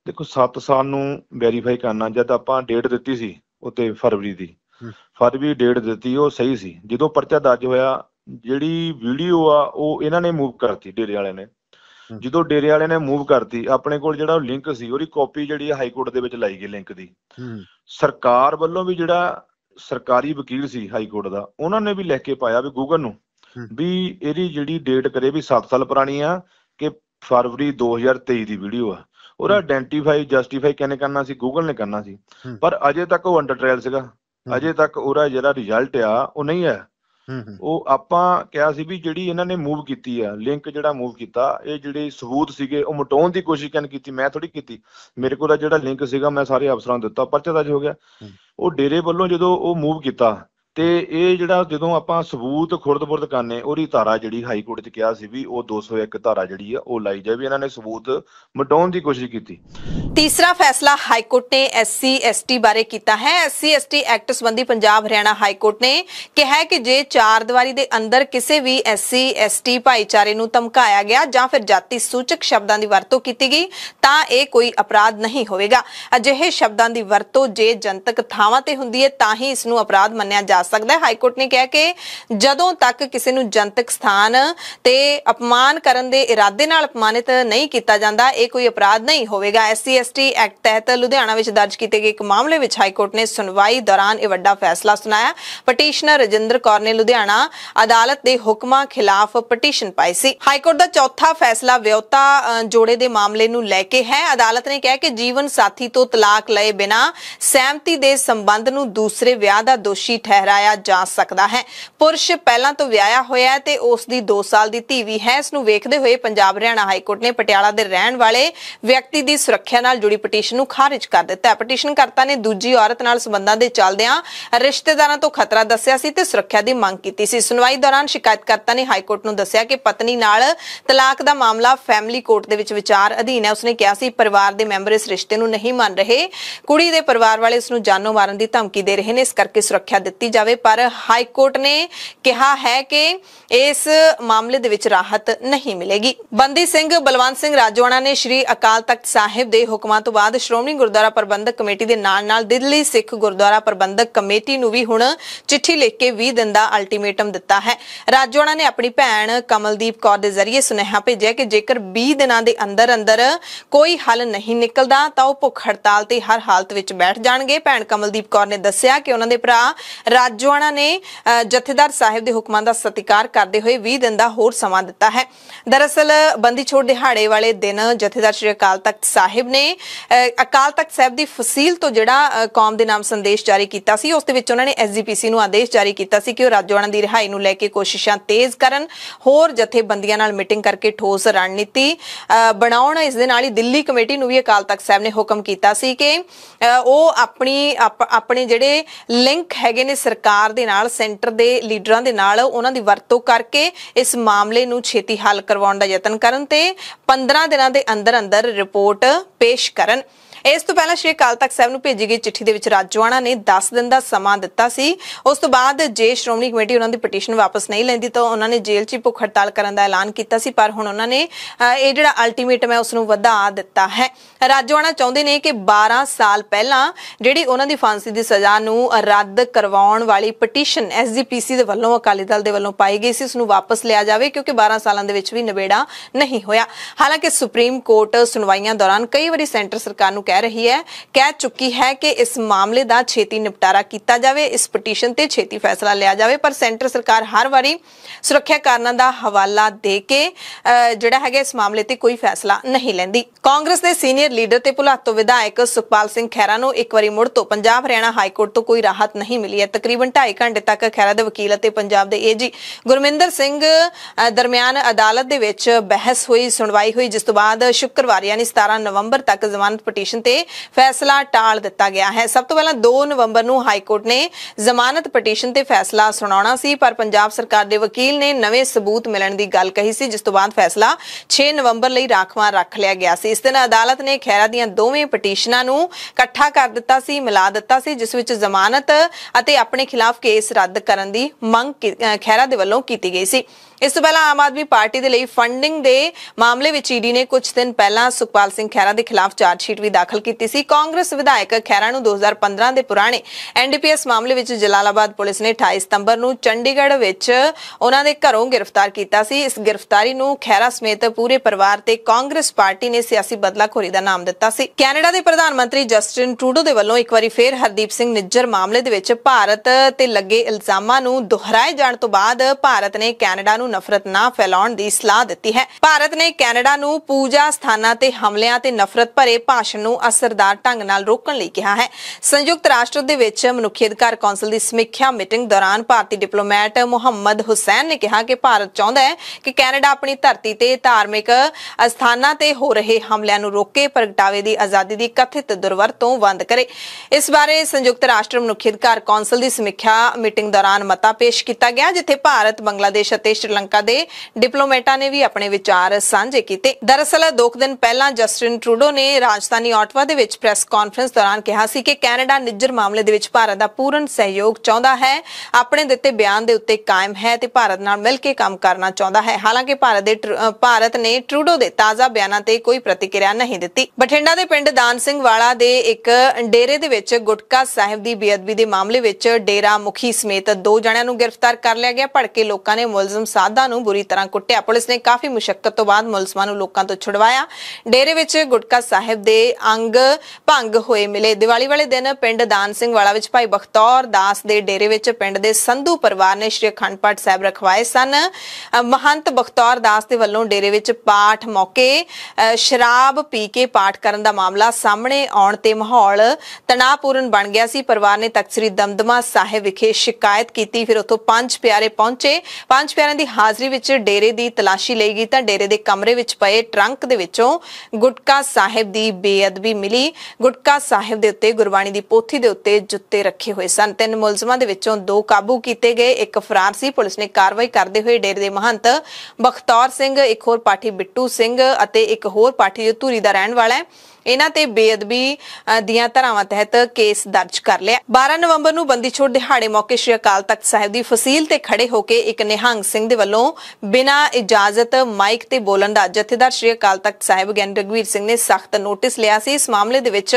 ਦੇਖੋ 7 ਸਾਲ ਨੂੰ ਵੈਰੀਫਾਈ ਕਰਨਾ ਜਦ ਆਪਾਂ ਡੇਟ ਦਿੱਤੀ ਸੀ ਉਤੇ ਫਰਵਰੀ ਦੀ ਫਰਵਰੀ ਡੇਟ ਦਿੱਤੀ ਉਹ ਸਹੀ ਸੀ ਜਦੋਂ ਪਰਚਾ ਦਰਜ ਹੋਇਆ ਜਿਹੜੀ ਵੀਡੀਓ ਆ ਉਹ ਇਹਨਾਂ ਨੇ ਮੂਵ ਕਰਤੀ ਡੇਰੇ ਵਾਲਿਆਂ ਨੇ ਜਦੋਂ ਡੇਰੇ ਵਾਲਿਆਂ ਨੇ ਮੂਵ ਕਰਤੀ ਆਪਣੇ ਕੋਲ ਜਿਹੜਾ ਲਿੰਕ ਸੀ ਉਹਦੀ ਕਾਪੀ ਜਿਹੜੀ ਹਾਈ ਕੋਰਟ ਦੇ ਵਿੱਚ ਲਾਈ ਗਈ ਲਿੰਕ ਦੀ ਸਰਕਾਰ ਵੱਲੋਂ ਵੀ ਜਿਹੜਾ ਸਰਕਾਰੀ ਵਕੀਲ ਸੀ ਹਾਈ ਕੋਰਟ ਦਾ ਉਹਨਾਂ ਨੇ ਵੀ ਲਿਖ ਕੇ ਪਾਇਆ ਵੀ ਗੂਗਲ ਨੂੰ ਵੀ ਇਹਦੀ ਜਿਹੜੀ ਡੇਟ ਕਰੇ ਵੀ 7 ਸਾਲ ਪੁਰਾਣੀ ਆ ਕਿ ਫਰਵਰੀ 2023 ਦੀ ਵੀਡੀਓ ਆ ਉਹਦਾ ਆਇਡੈਂਟੀਫਾਈ ਜਸਟੀਫਾਈ ਕਿਵੇਂ ਕਰਨਾ ਸੀ ਗੂਗਲ ਨੇ ਕਰਨਾ ਸੀ ਪਰ ਅਜੇ ਤੱਕ ਉਹ ਅੰਡਰ ਟ੍ਰਾਇਲ ਸੀਗਾ ਅਜੇ ਤੱਕ ਉਹਦਾ ਜਿਹੜਾ ਰਿਜ਼ਲਟ ਆ ਉਹ ਨਹੀਂ ਆ ਉਹ ਆਪਾਂ ਕਿਹਾ ਸੀ ਵੀ ਜਿਹੜੀ ਇਹਨਾਂ ਨੇ ਮੂਵ ਕੀਤੀ ਆ ਲਿੰਕ ਜਿਹੜਾ ਮੂਵ ਕੀਤਾ ਇਹ ਜਿਹੜੇ ਸਬੂਤ ਸੀਗੇ ਉਹ ਮਟਾਉਣ ਦੀ ਕੋਸ਼ਿਸ਼ ਕਰਨ ਕੀਤੀ ਮੈਂ ਥੋੜੀ ਕੀਤੀ ਮੇਰੇ ਕੋਲ ਜਿਹੜਾ ਲਿੰਕ ਸੀਗਾ ਮੈਂ ਸਾਰੇ ਅਫਸਰਾਂ ਨੂੰ ਦਿੱਤਾ ਪਰਚਾ ਦਰਜ ਹੋ ਗਿਆ ਉਹ ਡੇਰੇ ਵੱਲੋਂ ਜਦੋਂ ਉਹ ਮੂਵ ਕੀਤਾ ਤੇ ਇਹ ਜਿਹੜਾ ਜਦੋਂ ਆਪਾਂ ਸਬੂਤ ਖੁਰਦ-ਬੁਰਦ ਕਰਨੇ ਉਹਦੀ ਧਾਰਾ ਜਿਹੜੀ ਹਾਈ ਕੋਰਟ 'ਚ ਕਿਹਾ ਸੀ ਵੀ ਉਹ 201 ਧਾਰਾ ਜਿਹੜੀ ਆ ਉਹ ਲਾਈ ਜਾਵੇ ਇਹਨਾਂ ਨੇ ਸਬੂਤ ਮਟਾਉਣ ਦੀ ਕੋਸ਼ਿਸ਼ ਕੀਤੀ
ਤੀਸਰਾ ਫੈਸਲਾ ਹਾਈ ਕੋਰਟ ਨੇ ਐਸਸੀ ਐਸਟੀ ਬਾਰੇ ਕੀਤਾ ਹੈ ਐਸਸੀ ਐਸਟੀ ਐਕਟ ਸੰਬੰਧੀ ਪੰਜਾਬ ਹਰਿਆਣਾ ਹਾਈ ਕੋਰਟ ਨੇ ਕਿਹਾ ਕਿ ਜੇ ਚਾਰ ਦੀਵਾਰੀ ਦੇ ਅੰਦਰ ਕਿਸੇ ਵੀ ਐਸਸੀ ਐਸਟੀ ਭਾਈਚਾਰੇ ਨੂੰ ਧਮਕਾਇਆ ਗਿਆ ਜਾਂ ਫਿਰ ਜਾਤੀ ਸੂਚਕ ਸ਼ਬਦਾਂ ਦੀ ਵਰਤੋਂ ਕੀਤੀ ਗਈ ਤਾਂ ਇਹ ਕੋਈ ਅਪਰਾਧ ਨਹੀਂ ਹੋਵੇਗਾ ਅਜਿਹੇ ਸ਼ਬਦਾਂ ਦੀ ਵਰਤੋਂ ਜੇ ਜਨਤਕ ਥਾਵਾਂ ਤੇ ਹੁੰਦੀ ਹੈ ਤਾਂ ਹੀ ਇਸ ਨੂੰ ਅਪਰਾਧ ਮੰਨਿਆ ਜਾ ਸਕਦਾ ਹੈ ਹਾਈ ਕੋਰਟ ਨੇ ਕਿਹਾ ਕਿ ਜਦੋਂ ਤੱਕ ਕਿਸੇ ਨੂੰ ਜਨਤਕ ਸਥਾਨ ਤੇ ਅਪਮਾਨ ਕਰਨ ਦੇ ਇਰਾਦੇ ਨਾਲ ਅਪਮਾਨਿਤ ਨਹੀਂ ਕੀਤਾ ਜਾਂਦਾ ਇਹ ਕੋਈ ਅਪਰਾਧ ਨਹੀਂ ਹੋਵੇਗਾ ਐਸਸੀ ਐਸਟੀ ਐਕਟ ਤਹਿਤ ਲੁਧਿਆਣਾ ਵਿੱਚ ਦਰਜ ਕੀਤੇ ਗਏ ਇੱਕ ਮਾਮਲੇ ਵਿੱਚ ਹਾਈ ਕੋਰਟ ਨੇ ਸੁਣਵਾਈ ਦੌਰਾਨ ਇਹ ਵੱਡਾ ਫੈਸਲਾ ਸੁਣਾਇਆ ਪਟੀਸ਼ਨਰ ਰਜਿੰਦਰ ਕੌਰ ਨੇ ਲੁਧਿਆਣਾ ਅਦਾਲਤ ਦੇ ਹੁਕਮਾਂ ਖਿਲਾਫ ਪਟੀਸ਼ਨ ਪਾਈ ਸੀ ਹਾਈ ਕੋਰਟ ਦਾ ਚੌਥਾ ਫੈਸਲਾ ਵਿਵਤਾ ਜੋੜੇ ਦੇ ਮਾਮਲੇ ਨੂੰ ਲੈ ਕੇ ਹੈ ਅਦਾਲਤ ਨੇ ਕਿਹਾ ਕਿ ਜੀਵਨ ਸਾਥੀ ਤੋਂ ਤਲਾਕ ਲਏ ਬਿਨਾ ਸਹਿਮਤੀ ਦੇ ਸੰਬੰਧ ਨੂੰ ਦੂਸਰੇ ਵਿਆਹ ਦਾ ਦੋਸ਼ੀ ਠਹਿਰਾ ਮਿਲਾਇਆ ਜਾ ਸਕਦਾ ਹੈ ਪੁਰਸ਼ ਪਹਿਲਾਂ ਤੋਂ ਵਿਆਹਿਆ ਹੋਇਆ ਹੈ ਤੇ ਉਸ ਦੀ 2 ਸਾਲ ਦੀ ਧੀ ਵੀ ਹੈ ਇਸ ਨੂੰ ਵੇਖਦੇ ਹੋਏ ਪੰਜਾਬ ਹਰਿਆਣਾ ਹਾਈ ਕੋਰਟ ਨੇ ਪਟਿਆਲਾ ਦੇ ਰਹਿਣ ਵਾਲੇ ਵਿਅਕਤੀ ਦੀ ਸੁਰੱਖਿਆ ਨਾਲ ਜੁੜੀ ਪਟੀਸ਼ਨ ਨੂੰ ਖਾਰਜ ਕਰ ਦਿੱਤਾ ਹੈ ਪਟੀਸ਼ਨ ਕਰਤਾ ਨੇ ਦੂਜੀ ਔਰਤ ਨਾਲ ਸੰਬੰਧਾਂ ਦੇ ਚੱਲਦਿਆਂ ਰਿਸ਼ਤੇਦਾਰਾਂ ਤੋਂ ਖਤਰਾ ਦੱਸਿਆ ਸੀ ਤੇ ਸੁਰੱਖਿਆ ਦੀ ਮੰਗ ਕੀਤੀ ਸੀ ਸੁਣਵਾਈ ਦੌਰਾਨ ਸ਼ਿਕਾਇਤਕਰਤਾ ਨੇ ਹਾਈ ਕੋਰਟ ਨੂੰ ਦੱਸਿਆ ਕਿ ਪਤਨੀ ਨਾਲ ਤਲਾਕ ਦਾ ਮਾਮਲਾ ਫੈਮਿਲੀ ਕੋਰਟ ਦੇ ਵਿੱਚ ਵਿਚਾਰ ਅਧੀਨ ਹੈ ਉਸਨੇ ਕਿਹਾ ਸੀ ਪਰਿਵਾਰ ਦੇ ਮੈਂਬਰ ਇਸ ਰਿਸ਼ਤੇ ਨੂੰ ਨਹੀਂ ਮੰਨ ਰਹੇ ਕੁੜੀ ਦੇ ਪਰਿਵਾਰ ਵਾਲੇ ਇਸ ਨੂੰ ਜਾਨੋਂ ਮਾਰਨ ਦੀ ਧਮਕੀ ਦੇ ਰਹੇ ਨੇ ਇਸ ਕਰਕੇ ਸੁਰੱਖਿਆ ਦਿੱਤੀ ਜਾਵੇ ਪਰ ਹਾਈ ਕੋਰਟ ਨੇ ਕਿਹਾ ਹੈ ਕਿ ਇਸ ਮਾਮਲੇ ਦੇ ਵਿੱਚ ਰਾਹਤ ਨਹੀਂ ਮਿਲੇਗੀ ਬੰਦੀ ਸਿੰਘ ਬਲਵੰਤ ਸਿੰਘ ਰਾਜਵਾਨਾ ਨੇ ਸ਼੍ਰੀ ਅਕਾਲ ਤਖਤ ਸਾਹਿਬ ਦੇ ਹੁਕਮਾਂ ਤੋਂ ਬਾਅਦ ਸ਼੍ਰੋਮਣੀ ਗੁਰਦੁਆਰਾ ਪ੍ਰਬੰਧਕ ਕਮੇਟੀ ਦੇ ਨਾਲ ਨਾਲ ਦਿੱਲੀ ਸਿੱਖ ਗੁਰਦੁਆਰਾ ਪ੍ਰਬੰਧਕ ਕਮੇਟੀ ਨੂੰ ਵੀ ਹੁਣ ਚਿੱਠੀ ਲਿਖ ਕੇ 20 ਦਿਨ ਦਾ ਅਲਟੀਮੇਟਮ ਦਿੱਤਾ ਹੈ ਰਾਜਵਾਨਾ ਨੇ ਆਪਣੀ ਭੈਣ ਕਮਲਦੀਪ ਕੌਰ ਦੇ ਜ਼ਰੀਏ ਸੁਨੇਹਾ ਭੇਜਿਆ ਕਿ ਜੇਕਰ 20 ਦਿਨਾਂ ਦੇ ਅੰਦਰ ਅੰਦਰ ਕੋਈ ਹੱਲ ਨਹੀਂ ਨਿਕਲਦਾ ਤਾਂ ਉਹ ਭੁੱਖ ਹੜਤਾਲ ਤੇ ਹਰ ਹਾਲਤ ਵਿੱਚ ਬੈਠ ਜਾਣਗੇ ਭੈਣ ਕਮਲਦੀਪ ਕੌਰ ਨੇ ਦੱਸਿਆ ਕਿ ਉਹਨਾਂ ਦੇ ਭਰਾ ਰਾਜਵਾਨਾ ਨੇ ਜਥੇਦਾਰ ਸਾਹਿਬ ਦੇ ਹੁਕਮਾਂ ਦਾ ਸਤਿਕਾਰ ਕਰਦੇ ਹੋਏ 20 ਦਿਨ ਦਾ ਹੋਰ ਸਮਾਂ ਦਿੱਤਾ ਹੈ ਦਰਅਸਲ ਬੰਦੀ ਛੋੜ ਦਿਹਾੜੇ ਵਾਲੇ ਦਿਨ ਜਥੇਦਾਰ ਸ਼੍ਰੀ ਅਕਾਲ ਤਖਤ ਸਾਹਿਬ ਨੇ ਅਕਾਲ ਤਖਤ ਸਾਹਿਬ ਦੀ ਫਸੀਲ ਤੋਂ ਜਿਹੜਾ ਕੌਮ ਦੇ ਨਾਮ ਸੰਦੇਸ਼ ਜਾਰੀ ਕੀਤਾ ਸੀ ਉਸ ਦੇ ਵਿੱਚ ਉਹਨਾਂ ਨੇ ਐਸਜੀਪੀਸੀ ਨੂੰ ਆਦੇਸ਼ ਜਾਰੀ ਕੀਤਾ ਸੀ ਕਿ ਉਹ ਰਾਜਵਾਣਾ ਦੀ ਰਿਹਾਈ ਨੂੰ ਲੈ ਕੇ ਕੋਸ਼ਿਸ਼ਾਂ ਤੇਜ਼ ਕਰਨ ਹੋਰ ਜਥੇਬੰਦੀਆਂ ਨਾਲ ਮੀਟਿੰਗ ਕਰਕੇ ਠੋਸ ਰਣਨੀਤੀ ਬਣਾਉਣ ਇਸ ਦੇ ਨਾਲ ਹੀ ਦਿੱਲੀ ਕਮੇਟੀ ਨੂੰ ਵੀ ਅਕਾਲ ਤਖਤ ਸਾਹਿਬ ਨੇ ਹੁਕਮ ਕੀਤਾ ਸੀ ਕਿ ਉਹ ਆਪਣੀ ਆਪਣੇ ਜਿਹੜੇ ਲਿੰਕ ਹੈਗੇ ਨੇ ਸਰ ਸਰਕਾਰ ਦੇ ਨਾਲ ਸੈਂਟਰ ਦੇ ਲੀਡਰਾਂ ਦੇ ਨਾਲ ਉਹਨਾਂ ਦੀ ਵਰਤੋਂ ਕਰਕੇ ਇਸ ਮਾਮਲੇ ਨੂੰ ਛੇਤੀ ਹੱਲ ਕਰਵਾਉਣ ਦਾ ਯਤਨ ਕਰਨ ਤੇ 15 ਦਿਨਾਂ ਦੇ ਅੰਦਰ ਅੰਦਰ ਰਿਪੋਰਟ ਪੇਸ਼ ਕਰਨ ਇਸ ਤੋਂ ਪਹਿਲਾਂ ਸ਼੍ਰੀ ਅਕਾਲ ਤਖਤ ਸਾਹਿਬ ਨੂੰ ਭੇਜੀ ਗਈ ਚਿੱਠੀ ਦੇ ਵਿੱਚ ਰਾਜਵਾਨਾ ਨੇ 10 ਦਿਨ ਦਾ ਸਮਾਂ ਦਿੱਤਾ ਸੀ ਉਸ ਤੋਂ ਬਾਅਦ ਜੇ ਸ਼੍ਰੋਮਣੀ ਕਮੇਟੀ ਉਹਨਾਂ ਦੀ ਪਟੀਸ਼ਨ ਵਾਪਸ ਨਹੀਂ ਲੈਂਦੀ ਤਾਂ ਉਹਨਾਂ ਨੇ ਜੇਲ੍ਹ 'ਚ ਭੁੱਖ ਹੜਤਾਲ ਕਰਨ ਦਾ ਐਲਾਨ ਕੀਤਾ ਸੀ ਪਰ ਹੁਣ ਉਹਨਾਂ ਨੇ ਇਹ ਜਿਹੜਾ ਅਲਟੀਮੇਟਮ ਹੈ ਉਸ ਨੂੰ ਵਧਾ ਦਿੱਤਾ ਹੈ ਰਾਜਵਾਨਾ ਚਾਹੁੰਦੇ ਨੇ ਕਿ 12 ਸਾਲ ਪਹਿਲਾਂ ਜਿਹੜੀ ਉਹਨਾਂ ਦੀ ਫਾਂਸੀ ਦੀ ਸਜ਼ਾ ਨੂੰ ਰੱਦ ਕਰਵਾਉਣ ਵਾਲੀ ਪਟੀਸ਼ਨ ਐਸਜੀਪੀਸੀ ਦੇ ਵੱਲੋਂ ਅਕਾਲੀ ਦਲ ਦੇ ਵੱਲੋਂ ਪਾਈ ਗਈ ਸੀ ਉਸ ਨੂੰ ਵਾਪਸ ਲਿਆ ਜਾਵੇ ਕਿਉਂਕਿ 12 ਸਾਲਾਂ ਦੇ ਵਿੱਚ ਵੀ ਨਿਬੇੜਾ ਨਹੀਂ ਹੋਇਆ ਹਾਲਾਂਕਿ ਸੁਪਰੀਮ ਕੋਰਟ ਸੁਣਵਾਈਆਂ ਦੌਰਾਨ ਕਈ ਵਾਰੀ ਸੈਂਟਰ ਸਰਕਾਰ ਨੂੰ ਕਹਿ ਕਹਿ ਰਹੀ ਹੈ ਕਹਿ ਚੁੱਕੀ ਹੈ ਕਿ ਇਸ ਮਾਮਲੇ ਦਾ ਛੇਤੀ ਨਿਪਟਾਰਾ ਕੀਤਾ ਜਾਵੇ ਇਸ ਪਟੀਸ਼ਨ ਤੇ ਛੇਤੀ ਫੈਸਲਾ ਲਿਆ ਜਾਵੇ ਪਰ ਸੈਂਟਰ ਸਰਕਾਰ ਹਰ ਵਾਰੀ ਸੁਰੱਖਿਆ ਕਾਰਨਾਂ ਦਾ ਹਵਾਲਾ ਦੇ ਕੇ ਜਿਹੜਾ ਹੈਗਾ ਇਸ ਮਾਮਲੇ ਤੇ ਕੋਈ ਫੈਸਲਾ ਨਹੀਂ ਲੈਂਦੀ ਕਾਂਗਰਸ ਦੇ ਸੀਨੀਅਰ ਲੀਡਰ ਤੇ ਭੁਲਾਤੋ ਵਿਧਾਇਕ ਸੁਖਪਾਲ ਸਿੰਘ ਖੈਰਾ ਨੂੰ ਇੱਕ ਵਾਰੀ ਮੁੜ ਤੋਂ ਪੰਜਾਬ ਹਰਿਆਣਾ ਹਾਈ ਕੋਰਟ ਤੋਂ ਕੋਈ ਰਾਹਤ ਨਹੀਂ ਮਿਲੀ ਹੈ ਤਕਰੀਬਨ 2.5 ਘੰਟੇ ਤੱਕ ਖੈਰਾ ਦੇ ਵਕੀਲ ਅਤੇ ਪੰਜਾਬ ਦੇ ਏਜੀ ਗੁਰਮਿੰਦਰ ਸਿੰਘ ਦਰਮਿਆਨ ਅਦਾਲਤ ਦੇ ਵਿੱਚ ਬਹਿਸ ਹੋਈ ਸੁਣਵਾਈ ਹੋਈ ਜਿਸ ਤੋਂ ਬਾਅਦ ਸ਼ੁੱਕਰਵਾਰ ਯਾਨੀ 17 ਨਵੰਬਰ ਤੱਕ ਜ਼ਮਾਨਤ ਪਟੀਸ਼ਨ ਪਟੀਸ਼ਨ ਤੇ ਫੈਸਲਾ ਟਾਲ ਦਿੱਤਾ ਗਿਆ ਹੈ ਸਭ ਤੋਂ ਪਹਿਲਾਂ 2 ਨਵੰਬਰ ਨੂੰ ਹਾਈ ਕੋਰਟ ਨੇ ਜ਼ਮਾਨਤ ਪਟੀਸ਼ਨ ਤੇ ਫੈਸਲਾ ਸੁਣਾਉਣਾ ਸੀ ਪਰ ਪੰਜਾਬ ਸਰਕਾਰ ਦੇ ਵਕੀਲ ਨੇ ਨਵੇਂ ਸਬੂਤ ਮਿਲਣ ਦੀ ਗੱਲ ਕਹੀ ਸੀ ਜਿਸ ਤੋਂ ਬਾਅਦ ਫੈਸਲਾ 6 ਨਵੰਬਰ ਲਈ ਰਾਖਵਾਂ ਰੱਖ ਲਿਆ ਗਿਆ ਸੀ ਇਸ ਦਿਨ ਅਦਾਲਤ ਨੇ ਖੈਰਾ ਦੀਆਂ ਦੋਵੇਂ ਪਟੀਸ਼ਨਾਂ ਨੂੰ ਇਕੱਠਾ ਕਰ ਦਿੱਤਾ ਸੀ ਮਿਲਾ ਦਿੱਤਾ ਸੀ ਜਿਸ ਵਿੱਚ ਜ਼ਮਾਨਤ ਅਤੇ ਆਪਣੇ ਖਿਲਾਫ ਕੇਸ ਰੱਦ ਕਰਨ ਦੀ ਮੰਗ ਖੈਰਾ ਦੇ ਵੱਲੋਂ ਕੀਤੀ ਗਈ ਸੀ ਇਸ ਤੋਂ ਪਹਿਲਾਂ ਆਮ ਆਦਮੀ ਪਾਰਟੀ ਦੇ ਲਈ ਫੰਡਿੰਗ ਦੇ ਮਾਮਲੇ ਵਿੱਚ ਈਡੀ ਨੇ ਕੁਝ ਦਿਨ ਪਹਿਲਾਂ ਸੁਖਪਾਲ ਸਿੰਘ ਖੈਰਾ ਦੇ ਖਿਲਾਫ ਚਾਰਜ ਸ਼ੀਟ ਵੀ ਦਾਖਲ ਕੀਤੀ ਸੀ ਕਾਂਗਰਸ ਵਿਧਾਇਕ ਖੈਰਾ ਨੂੰ 2015 ਦੇ ਪੁਰਾਣੇ ਐਨਡੀਪੀਐਸ ਮਾਮਲੇ ਵਿੱਚ ਜਲਾਲਾਬਾਦ ਪੁਲਿਸ ਨੇ 28 ਸਤੰਬਰ ਨੂੰ ਚੰਡੀਗੜ੍ਹ ਵਿੱਚ ਉਹਨਾਂ ਦੇ ਘਰੋਂ ਗ੍ਰਿਫਤਾਰ ਕੀਤਾ ਸੀ ਇਸ ਗ੍ਰਿਫਤਾਰੀ ਨੂੰ ਖੈਰਾ ਸਮੇਤ ਪੂਰੇ ਪਰਿਵਾਰ ਤੇ ਕਾਂਗਰਸ ਪਾਰਟੀ ਨੇ ਸਿਆਸੀ ਬਦਲਾਖੋਰੀ ਦਾ ਨਾਮ ਦਿੱਤਾ ਸੀ ਕੈਨੇਡਾ ਦੇ ਪ੍ਰਧਾਨ ਮੰਤਰੀ ਜਸਟਿਨ ਟਰੂਡੋ ਦੇ ਵੱਲੋਂ ਇੱਕ ਵਾਰੀ ਫੇਰ ਹਰਦੀਪ ਸਿੰਘ ਨਿੱਜਰ ਮਾਮਲੇ ਦੇ ਵਿੱਚ ਭਾਰਤ ਤੇ ਲੱਗੇ ਇਲਜ਼ਾਮਾਂ ਨੂੰ ਦੁਹਰਾਏ ਜਾਣ ਤੋਂ ਬਾਅਦ ਭਾਰਤ ਨੇ ਕੈਨੇਡਾ ਨੂੰ ਨੂੰ ਨਫ਼ਰਤ ਨਾ ਫੈਲਾਉਣ ਦੀ ਸਲਾਹ ਦਿੱਤੀ ਹੈ ਭਾਰਤ ਨੇ ਕੈਨੇਡਾ ਨੂੰ ਪੂਜਾ ਸਥਾਨਾਂ ਤੇ ਹਮਲਿਆਂ ਤੇ ਨਫ਼ਰਤ ਭਰੇ ਭਾਸ਼ਣ ਨੂੰ ਅਸਰਦਾਰ ਢੰਗ ਨਾਲ ਰੋਕਣ ਲਈ ਕਿਹਾ ਹੈ ਸੰਯੁਕਤ ਰਾਸ਼ਟਰ ਦੇ ਵਿੱਚ ਮਨੁੱਖੀ ਅਧਿਕਾਰ ਕੌਂਸਲ ਦੀ ਸਮੀਖਿਆ ਮੀਟਿੰਗ ਦੌਰਾਨ ਭਾਰਤੀ ਡਿਪਲੋਮੈਟ ਮੁਹੰਮਦ ਹੁਸੈਨ ਨੇ ਕਿਹਾ ਕਿ ਭਾਰਤ ਚਾਹੁੰਦਾ ਹੈ ਕਿ ਕੈਨੇਡਾ ਆਪਣੀ ਧਰਤੀ ਤੇ ਧਾਰਮਿਕ ਅਸਥਾਨਾਂ ਤੇ ਹੋ ਰਹੇ ਹਮਲਿਆਂ ਨੂੰ ਰੋਕੇ ਪ੍ਰਗਟਾਵੇ ਦੀ ਆਜ਼ਾਦੀ ਦੀ ਕਥਿਤ ਦੁਰਵਰਤੋਂ ਬੰਦ ਕਰੇ ਇਸ ਬਾਰੇ ਸੰਯੁਕਤ ਰਾਸ਼ਟਰ ਮਨੁੱਖੀ ਅਧਿਕਾਰ ਕੌਂਸਲ ਦੀ ਸਮੀਖਿਆ ਮੀਟਿੰਗ ਦੌਰਾਨ ਮਤਾ ਪੇਸ਼ ਕੀਤਾ ਗਿਆ ਜਿੱਥੇ ਭਾਰਤ ਬੰਗਲਾਦੇਸ਼ ਅਤੇ ਸ਼੍ਰੀ ਸ਼੍ਰੀਲੰਕਾ ਦੇ ਡਿਪਲੋਮੈਟਾਂ ਨੇ ਵੀ ਆਪਣੇ ਵਿਚਾਰ ਸਾਂਝੇ ਕੀਤੇ ਦਰਅਸਲ 2 ਦਿਨ ਪਹਿਲਾਂ ਜਸਟਿਨ ਟਰੂਡੋ ਨੇ ਰਾਜਧਾਨੀ ਆਟਵਾ ਦੇ ਵਿੱਚ ਪ੍ਰੈਸ ਕਾਨਫਰੰਸ ਦੌਰਾਨ ਕਿਹਾ ਸੀ ਕਿ ਕੈਨੇਡਾ ਨਿੱਜਰ ਮਾਮਲੇ ਦੇ ਵਿੱਚ ਭਾਰਤ ਦਾ ਪੂਰਨ ਸਹਿਯੋਗ ਚਾਹੁੰਦਾ ਹੈ ਆਪਣੇ ਦਿੱਤੇ ਬਿਆਨ ਦੇ ਉੱਤੇ ਕਾਇਮ ਹੈ ਤੇ ਭਾਰਤ ਨਾਲ ਮਿਲ ਕੇ ਕੰਮ ਕਰਨਾ ਚਾਹੁੰਦਾ ਹੈ ਹਾਲਾਂਕਿ ਭਾਰਤ ਦੇ ਭਾਰਤ ਨੇ ਟਰੂਡੋ ਦੇ ਤਾਜ਼ਾ ਬਿਆਨਾਂ ਤੇ ਕੋਈ ਪ੍ਰਤੀਕਿਰਿਆ ਨਹੀਂ ਦਿੱਤੀ ਬਠਿੰਡਾ ਦੇ ਪਿੰਡ ਦਾਨ ਸਿੰਘ ਵਾਲਾ ਦੇ ਇੱਕ ਡੇਰੇ ਦੇ ਵਿੱਚ ਗੁਟਕਾ ਸਾਹਿਬ ਦੀ ਬੇਅਦਬੀ ਦੇ ਮਾਮਲੇ ਵਿੱਚ ਡੇਰਾ ਮੁਖੀ ਸਮੇਤ ਦੋ ਜਣਿਆਂ ਨੂੰ ਗ੍ਰਿਫਤਾਰ ਕਰ ਲਿਆ ਗਿਆ ਭੜਕੇ ਲੋਕਾਂ ਨੇ ਮੁਲਜ਼ਮ ਰਾਧਾ ਨੂੰ ਬੁਰੀ ਤਰ੍ਹਾਂ ਕੁੱਟਿਆ ਪੁਲਿਸ ਨੇ ਕਾਫੀ ਮੁਸ਼ਕਲ ਤੋਂ ਬਾਅਦ ਮੁਲਜ਼ਮਾਂ ਨੂੰ ਲੋਕਾਂ ਤੋਂ ਛੁਡਵਾਇਆ ਡੇਰੇ ਵਿੱਚ ਗੁਟਕਾ ਸਾਹਿਬ ਦੇ ਅੰਗ ਭੰਗ ਹੋਏ ਮਿਲੇ ਦੀਵਾਲੀ ਵਾਲੇ ਦਿਨ ਪਿੰਡ ਦਾਨ ਸਿੰਘ ਵਾਲਾ ਵਿੱਚ ਭਾਈ ਬਖਤੌਰ ਦਾਸ ਦੇ ਡੇਰੇ ਵਿੱਚ ਪਿੰਡ ਦੇ ਸੰਧੂ ਪਰਿਵਾਰ ਨੇ ਸ਼੍ਰੀ ਅਖੰਡ ਪਾਠ ਸਾਹਿਬ ਰਖਵਾਏ ਸਨ ਮਹੰਤ ਬਖਤੌਰ ਦਾਸ ਦੇ ਵੱਲੋਂ ਡੇਰੇ ਵਿੱਚ ਪਾਠ ਮੌਕੇ ਸ਼ਰਾਬ ਪੀ ਕੇ ਪਾਠ ਕਰਨ ਦਾ ਮਾਮਲਾ ਸਾਹਮਣੇ ਆਉਣ ਤੇ ਮਾਹੌਲ ਤਣਾਅਪੂਰਨ ਬਣ ਗਿਆ ਸੀ ਪਰਿਵਾਰ ਨੇ ਤਖਤ ਸ੍ਰੀ ਦਮਦਮਾ ਸਾਹਿਬ ਵਿਖੇ ਸ਼ਿਕਾਇਤ ਕੀਤੀ ਫਿਰ ਉੱਥੋਂ ਪੰਜ ਪਿਆਰੇ ਪਹੁੰਚੇ ਪੰਜ ਪਿਆਰਿਆਂ ਦੀ ਹਾਜ਼ਰੀ ਵਿੱਚ ਡੇਰੇ ਦੀ ਤਲਾਸ਼ੀ ਲਈ ਗਈ ਤਾਂ ਡੇਰੇ ਦੇ ਕਮਰੇ ਵਿੱਚ ਪਏ ਟਰੰਕ ਦੇ ਵਿੱਚੋਂ ਗੁਟਕਾ ਸਾਹਿਬ ਦੀ ਬੇਅਦਬੀ ਮਿਲੀ ਗੁਟਕਾ ਸਾਹਿਬ ਦੇ ਉੱਤੇ ਗੁਰਬਾਣੀ ਦੀ ਪੋਥੀ ਦੇ ਉੱਤੇ ਜੁੱਤੇ ਰੱਖੇ ਹੋਏ ਸਨ ਤਿੰਨ ਮੁਲਜ਼ਮਾਂ ਦੇ ਵਿੱਚੋਂ ਦੋ ਕਾਬੂ ਕੀਤੇ ਗਏ ਇੱਕ ਫਰਾਰ ਸੀ ਪੁਲਿਸ ਨੇ ਕਾਰਵਾਈ ਕਰਦੇ ਹੋਏ ਡੇਰੇ ਦੇ ਮਹੰਤ ਬਖਤੌਰ ਸਿੰਘ ਇੱਕ ਹੋਰ ਪਾਠੀ ਬਿੱਟੂ ਸਿੰਘ ਅਤੇ ਇੱਕ ਹੋਰ ਪਾਠੀ ਜੋ ਧੂਰੀ ਦਾ ਰਹਿਣ ਵਾਲਾ ਹੈ ਇਹਨਾਂ ਤੇ ਬੇਅਦਬੀ ਦੀਆਂ ਧਾਰਾਵਾਂ ਤਹਿਤ ਕੇਸ ਦਰਜ ਕਰ ਲਿਆ 12 ਨਵੰਬਰ ਨੂੰ ਬੰਦੀ ਛੋੜ ਦਿਹਾੜੇ ਮੌਕੇ ਸ਼੍ਰੀ ਅਕਾਲ ਤਖਤ ਸਾਹਿਬ ਦੀ ਫਸੀਲ ਤੇ ਖੜੇ ਹੋ ਕੇ ਇੱਕ ਨਿਹੰਗ ਸਿੰਘ ਦੇ ਵੱਲੋਂ ਬਿਨਾਂ ਇਜਾਜ਼ਤ ਮਾਈਕ ਤੇ ਬੋਲਣ ਦਾ ਜਥੇਦਾਰ ਸ਼੍ਰੀ ਅਕਾਲ ਤਖਤ ਸਾਹਿਬ ਗਿਆਨ ਰਗਵੀਰ ਸਿੰਘ ਨੇ ਸਖਤ ਨੋਟਿਸ ਲਿਆ ਸੀ ਇਸ ਮਾਮਲੇ ਦੇ ਵਿੱਚ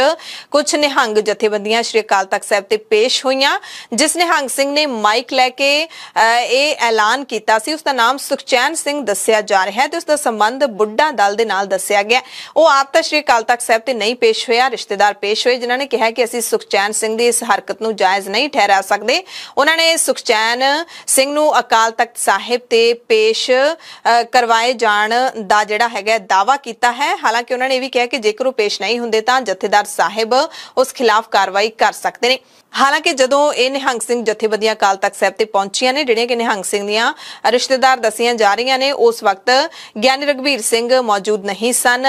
ਕੁਝ ਨਿਹੰਗ ਜਥੇਬੰਦੀਆਂ ਸ਼੍ਰੀ ਅਕਾਲ ਤਖਤ ਸਾਹਿਬ ਤੇ ਪੇਸ਼ ਹੋਈਆਂ ਜਿਸ ਨਿਹੰਗ ਸਿੰਘ ਨੇ ਮਾਈਕ ਲੈ ਕੇ ਇਹ ਐਲਾਨ ਕੀਤਾ ਸੀ ਉਸ ਦਾ ਨਾਮ ਸੁਖਚੈਨ ਸਿੰਘ ਦੱਸਿਆ ਜਾ ਰਿਹਾ ਹੈ ਤੇ ਉਸ ਦਾ ਸੰਬੰਧ ਬੁੱਢਾ ਦਲ ਦੇ ਨਾਲ ਦੱਸਿਆ ਗਿਆ ਉਹ ਆਪ ਤਾਂ ਸ਼੍ਰੀ ਅਕਾਲ ਤਖਤ ਸਾਹਿਬ ਤੇ ਨਹੀਂ ਪੇਸ਼ ਹੋਇਆ ਰਿਸ਼ਤੇਦਾਰ ਪੇਸ਼ ਹੋਏ ਜਿਨ੍ਹਾਂ ਨੇ ਕਿਹਾ ਕਿ ਅਸੀਂ ਸੁਖਚੈਨ ਸਿੰਘ ਦੀ ਇਸ ਹਰਕਤ ਨੂੰ ਜਾਇਜ਼ ਨਹੀਂ ਠਹਿਰਾ ਸਕਦੇ ਉਹਨਾਂ ਨੇ ਸੁਖਚੈਨ ਸਿੰਘ ਨੂੰ ਅਕਾਲ ਤਖਤ ਸਾਹਿਬ ਤੇ ਪੇਸ਼ ਕਰਵਾਏ ਜਾਣ ਦਾ ਜਿਹੜਾ ਹੈਗਾ ਦਾਵਾ ਕੀਤਾ ਹੈ ਹਾਲਾਂਕਿ ਉਹਨਾਂ ਨੇ ਇਹ ਵੀ ਕਿਹਾ ਕਿ ਜੇਕਰ ਉਹ ਪੇਸ਼ ਨਹੀਂ ਹੁੰਦੇ ਤਾਂ ਜਥੇਦਾਰ ਸਾਹਿਬ ਉਸ ਖਿਲਾਫ ਕਾਰਵਾਈ ਕਰ ਸਕਦੇ ਨੇ ਹਾਲਾਂਕਿ ਜਦੋਂ ਇਹ ਨਿਹੰਗ ਸਿੰਘ ਜਥੇਬੰਦੀਆਂ ਕਾਲ ਤਖਤ ਸਾਹਿਬ ਤੇ ਪਹੁੰਚੀਆਂ ਨੇ ਜਿਹੜੀਆਂ ਕਿ ਨਿਹੰਗ ਸਿੰਘ ਦੀਆਂ ਰਿਸ਼ਤੇਦਾਰ ਦੱਸੀਆਂ ਜਾ ਰਹੀਆਂ ਨੇ ਉਸ ਵਕਤ ਗਿਆਨੀ ਰਗਵੀਰ ਸਿੰਘ ਮੌਜੂਦ ਨਹੀਂ ਸਨ